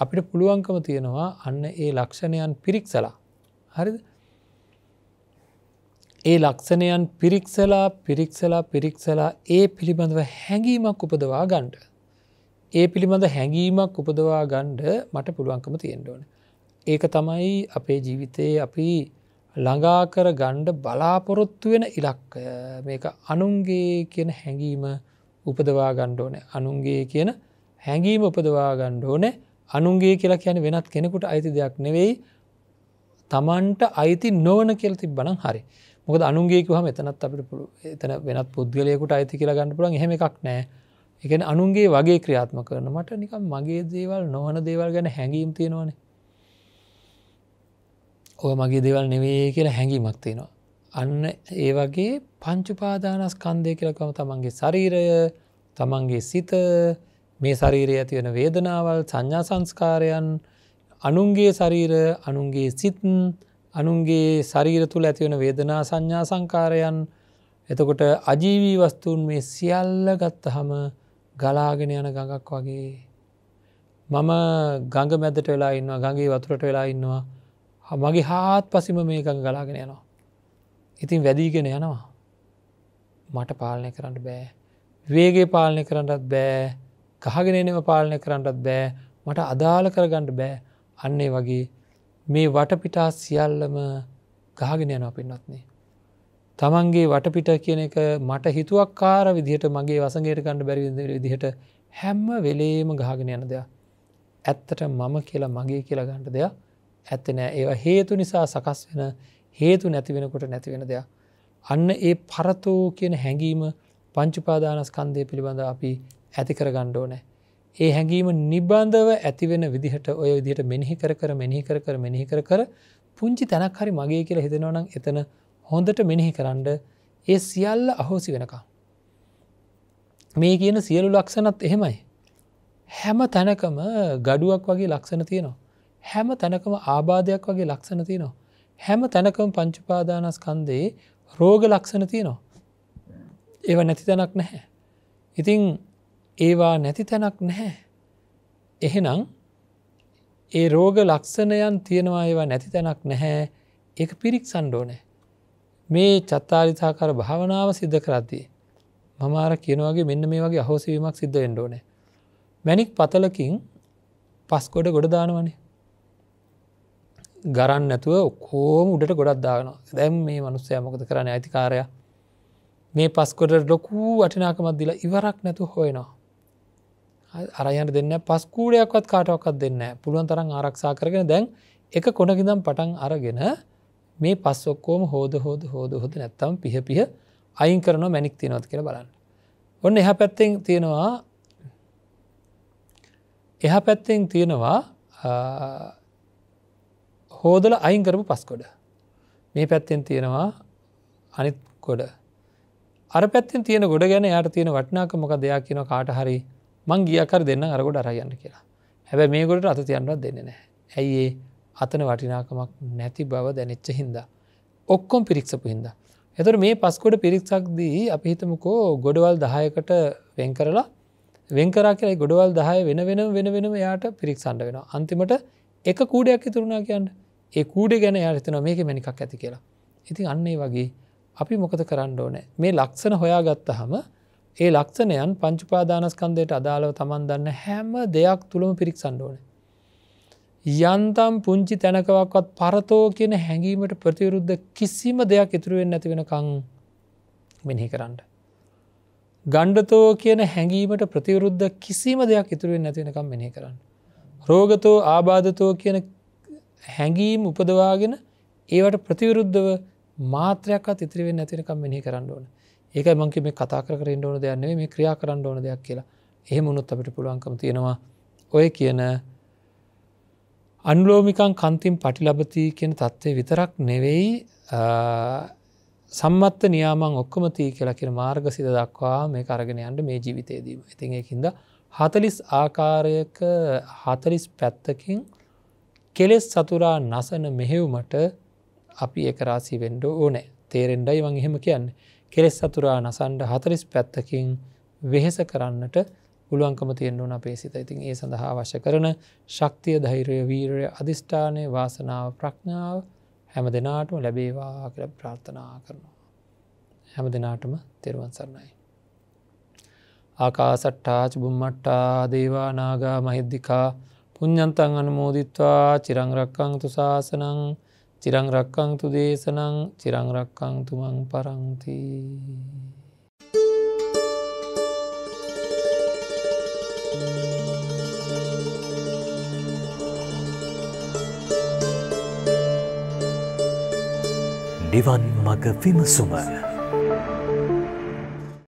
අපිට පුළුවන්කම තියෙනවා අන්න ඒ ලක්ෂණයන් පිරික්සලා හරිද ඒ ලක්ෂණයන් පිරික්සලා පිරික්සලා පිරික්සලා ඒ පිළිබඳව හැඟීමක් උපදවා ගණ්ඩ ඒ පිළිබඳ හැඟීමක් උපදවා ගණ්ඩ මට පුළුවන්කම තියෙන්ඩෝන. ඒක තමයි අපේ ජීවිතයේ අපි ළඟාකර ගණ්ඩ බලාපොරොත්තු වෙන ඉලක්ක මේක අනුන්ගේ කියන හැඟීම උපදවා ගණ්ඩෝන අනුන්ගේ කියන හැඟීම උපදවා ගණ්ඩෝන අනුන්ගේ කියලා කියන වෙනත් කෙනෙකුට අයිති දෙයක් නෙවෙයි තමන්ට අයිති නොවන කෙල් තිබ බන හරි මොකද අනුන්ගේ හම එතනත් අපිට එතන වෙනත් පුද්ගලයකුට අයිති කියලා ගණඩ පුළන් හෙම එකක් නෑ එකන අනුන්ගේ වගේ ක්‍රියාත්ම කරන මට නිකම් මගේ දේවල් නොවන දේවල් ගැන හැඟීම් තියෙනවානේ ඔය මගේ දේවල් නෙවේ කියලා හැඟීමක් තියෙනවා අන්න ඒ වගේ පංචුපාදානස්කන්දය කියලකම තමන්ගේ ශරීරය තමන්ගේ සිත මේ ශරීරය ඇතිවන වේදනාවල් සංඥා සංස්කාරයන් අනුන්ගේ ශරීර අනුන්ගේ සිතන් අනුන්ගේ ශරීර තුළ ඇතිවන වේදනා සංඥා සංකාරයන් එතකොට අජීවී වස්තුන් මේ සියල්ල ගත්තහම ගලාගෙන යන ගඟක් වගේ මම ගඟ මැදට වෙලා ඉන්නවා ගගේ වතුරට වෙලා ඉන්නවා මගේ හාත් පසිම මේකං ගලාගෙන යනවා. ඉතින් වැදීගෙන යනවා. මට පාලනය කරන්න බෑ. වේගේ පාලනය කරන්නත් බෑ ගහගෙනනම පාලනය කරන්නත් බෑ මට අදාළ කරගන්නට බෑ අන්නේ වගේ මේ වටපිටා සියල්ලම ගාගෙන යනවා පින්නත්න්නේ. තමන්ගේ වටපිට කියන එක මට හිතුවක් කාර විදිහට මගේ වසගේයට කණ්ඩ බැරිදිර විදිහට හැම්ම වෙලේම ගහගෙන යන දෙයක්. ඇත්තට මම කියලා මගේ කියලා ගණ්ඩ දෙයක් ඇත්ත නෑ ඒවා හේතු නිසා සකස් වෙන හේතු නැතිවෙනකොට නැතිවෙන දෙයක්. අන්න ඒ පරතෝ කියන හැඟීම පංචුපාදානස්කන්දය පිළිබඳ අපි ඇතිකර ගණ්ඩෝ නෑ. ඒ හැඟීම නිබන්ධව ඇතිවෙන විදිහට ඔය විදිහට මෙනිහි කර කර මෙනිහි කර කර මෙනිහි කර කර පුංචි තැනක් හරි මගේ කියලා හිතෙනවනම් එතන හොඳට මෙනෙහි කරන්න ඒ සියල්ල අහෝසි වෙනකා. මේ කියන සියලු ලක්ෂණත් එහෙමයි. හැම තැනකම ගඩුවක් වගේ ලක්ෂණ තියෙනවා. හැම තැනකම ආබාධයක් වගේ ලක්ෂණ තියෙනවා. හැම තැනකම පංචුපාදානස්කන්දයේ රෝග ලක්ෂණ තියෙනවා. ඒව නැති තැනක් නැහැ. ඉතිං ඒවා නැති තැනක් නැහැ. එහෙනම් ඒ රෝග ලක්ෂණයන් තියෙනවා ඒවා නැති තැනක් නැහැ එක පිරික් සණ්ඩෝනෑ. මේ චත්තාරිසාකර භාවනාව සිද්ධ කරද්දී. මමාර කියනවගේ මෙන්න මේ වගේ අහෝසවීමක් සිද්ධ එන්ඩෝන. මැනික් පතලකින් පස්කොඩ ගොඩ දානවනේ. ගරන්න නැතුව ඔක්කෝම උඩට ගොඩක් දාගනවා දැම් මේ මනුස්සය මොකද කරන ඇතිකාරය මේ පස්කොට ලොකූ වටිනාකමත් දිලා ඉවරක් නැතු හොයනවා. අරයන්ට දෙන්න පස්කූඩයක්වත් කාටවක්ත් දෙන්න පුළුවන් තරම් ආරක්ෂා කරගෙන දැන් එක කොනකිදම් පටන් අරගෙන මේ පස් ඔක්කෝම හෝද හෝද හෝද හොද නැත්තම් පිහ පිහ අයින් කරන මැනික් තියෙනවත් කියර බලන්න. ඔන්න එහ පැත්තෙන් තියෙනවා එහ පැත්තෙන් තියෙනවා හෝදල අයින් කරපු පස්කොඩ. මේ පැත්තෙන් තියෙනවා අනිත් ගොඩ. අර පැත්තෙන් තියෙන ගොඩ ගැන යට තියෙන වටනාක මොක දෙයක් කියන කාට හරි මං ගියකර දෙන්න අරගොඩ අරයන්න කියලා. හැබැ මේ ගොඩට අත තියන්නවත් දෙන්න නෑ. ඇයිඒ අතන වටිනාකමක් නැති බව දැනෙච්ච හින්දා. ඔක්කොම් පිරික්සපු හින්දා. එතුර මේ පස්කොට පිරික්සක්දී අපි හිතමකෝ ගොඩවල් දහයකට වෙන් කරලා වෙන්කරා කියයි ගොඩවල් දහය වෙන වෙන වෙන වෙනම යාට පිරික්සන්ඩ වෙන අන්තිමට එක කූඩයක් ඉතුරුණා කියන්න ඒ කූඩ ගැන යාරිතන මේක මැනිකක් ඇති කියලා. ඉතින් අන්නේ වගේ අපි මොකද කරන්න ඕනෑ මේ ලක්ෂණ හොයාගත්ත හම ඒ ලක්ෂණයන් පංචුපාදානස්කන්දයට අදාළව තමන් දන්න හැම දෙයක් තුළම පිරික්සන්ඩ ඕනෑ යන්තම් පුංචි තැනකවක්වත් පරතෝ කියන හැඟීමට ප්‍රතිවරුද්ධ කිසිම දෙයක් ඉතුරුවෙන් නැතිවෙනකං මෙහි කරන්න. ගණ්ඩතෝ කියන හැඟීමට ප්‍රතිවරුද්ධ කිසිම දෙයක් ඉතුරුවෙන් නැතිවෙනකම් මෙහි කරන්න. රෝගතෝ ආබාධතෝ කියන හැඟීම් උපදවාගෙන ඒවට ප්‍රතිවරුද්ධව මාත්‍රයක්ත් ඉතිරිවෙන් නැතිනකම් මෙහි කරන්න ඕන ඒක මංකි මේ කතා කර ඉන්න ඕන දෙයන්නේ මේ ක්‍රියා කරන්න ඕන දෙයක් කියලා එහෙම උනුත් අපිට පුළුවන්කම තියෙනවා ඔය කියන අන්ලෝමිකං කන්තිම් පටිලබති කියෙන තත්ත්වය විතරක් නෙවෙයි සම්මත්ත නියාමං ඔක්කොමතිී කියලා කියෙන මාර්ග සිද දක්වා මේ අරගෙනයන්ට මේ ජීවිතයදීම ඉතින් ඒකින්ද හතලිස් ආකාරයක හතලිස් පැත්තකින් කෙලෙස් සතුරා නසන මෙහෙවුමට අපි එකරාසි වෙන්ඩ ඕනෑ තේරෙන්ඩයි වං එහෙම කියන්න කෙලෙස් සතුරා නසන්ඩ හතරිස් පැත්තකින් වෙහෙස කරන්නට පුළුවන්කම තියෙන්ඩුවන අපේ සිත ඉතින් ඒ සඳහා අවශ්‍ය කරන ශක්තිය ධෛරය වීරය අධිෂ්ඨානය වාසනාව ප්‍රඥාව හැම දෙනාටම ලැබේවා කර ප්‍රාර්ථනා කරනවා. හැම දෙනාටම තෙරවන් සරණයි. ආකාසට්ටාච බුම්මට්ටා දේවානාගා මහිද්දිකා පුං්ඥන්තන් අනමෝදිත්වා චිරංරක්කං තුසාසනං චිරංරක්කං තුදේශනං චිරංරක්කං තුමන් පරංතිී. නිවන් මග විමසුම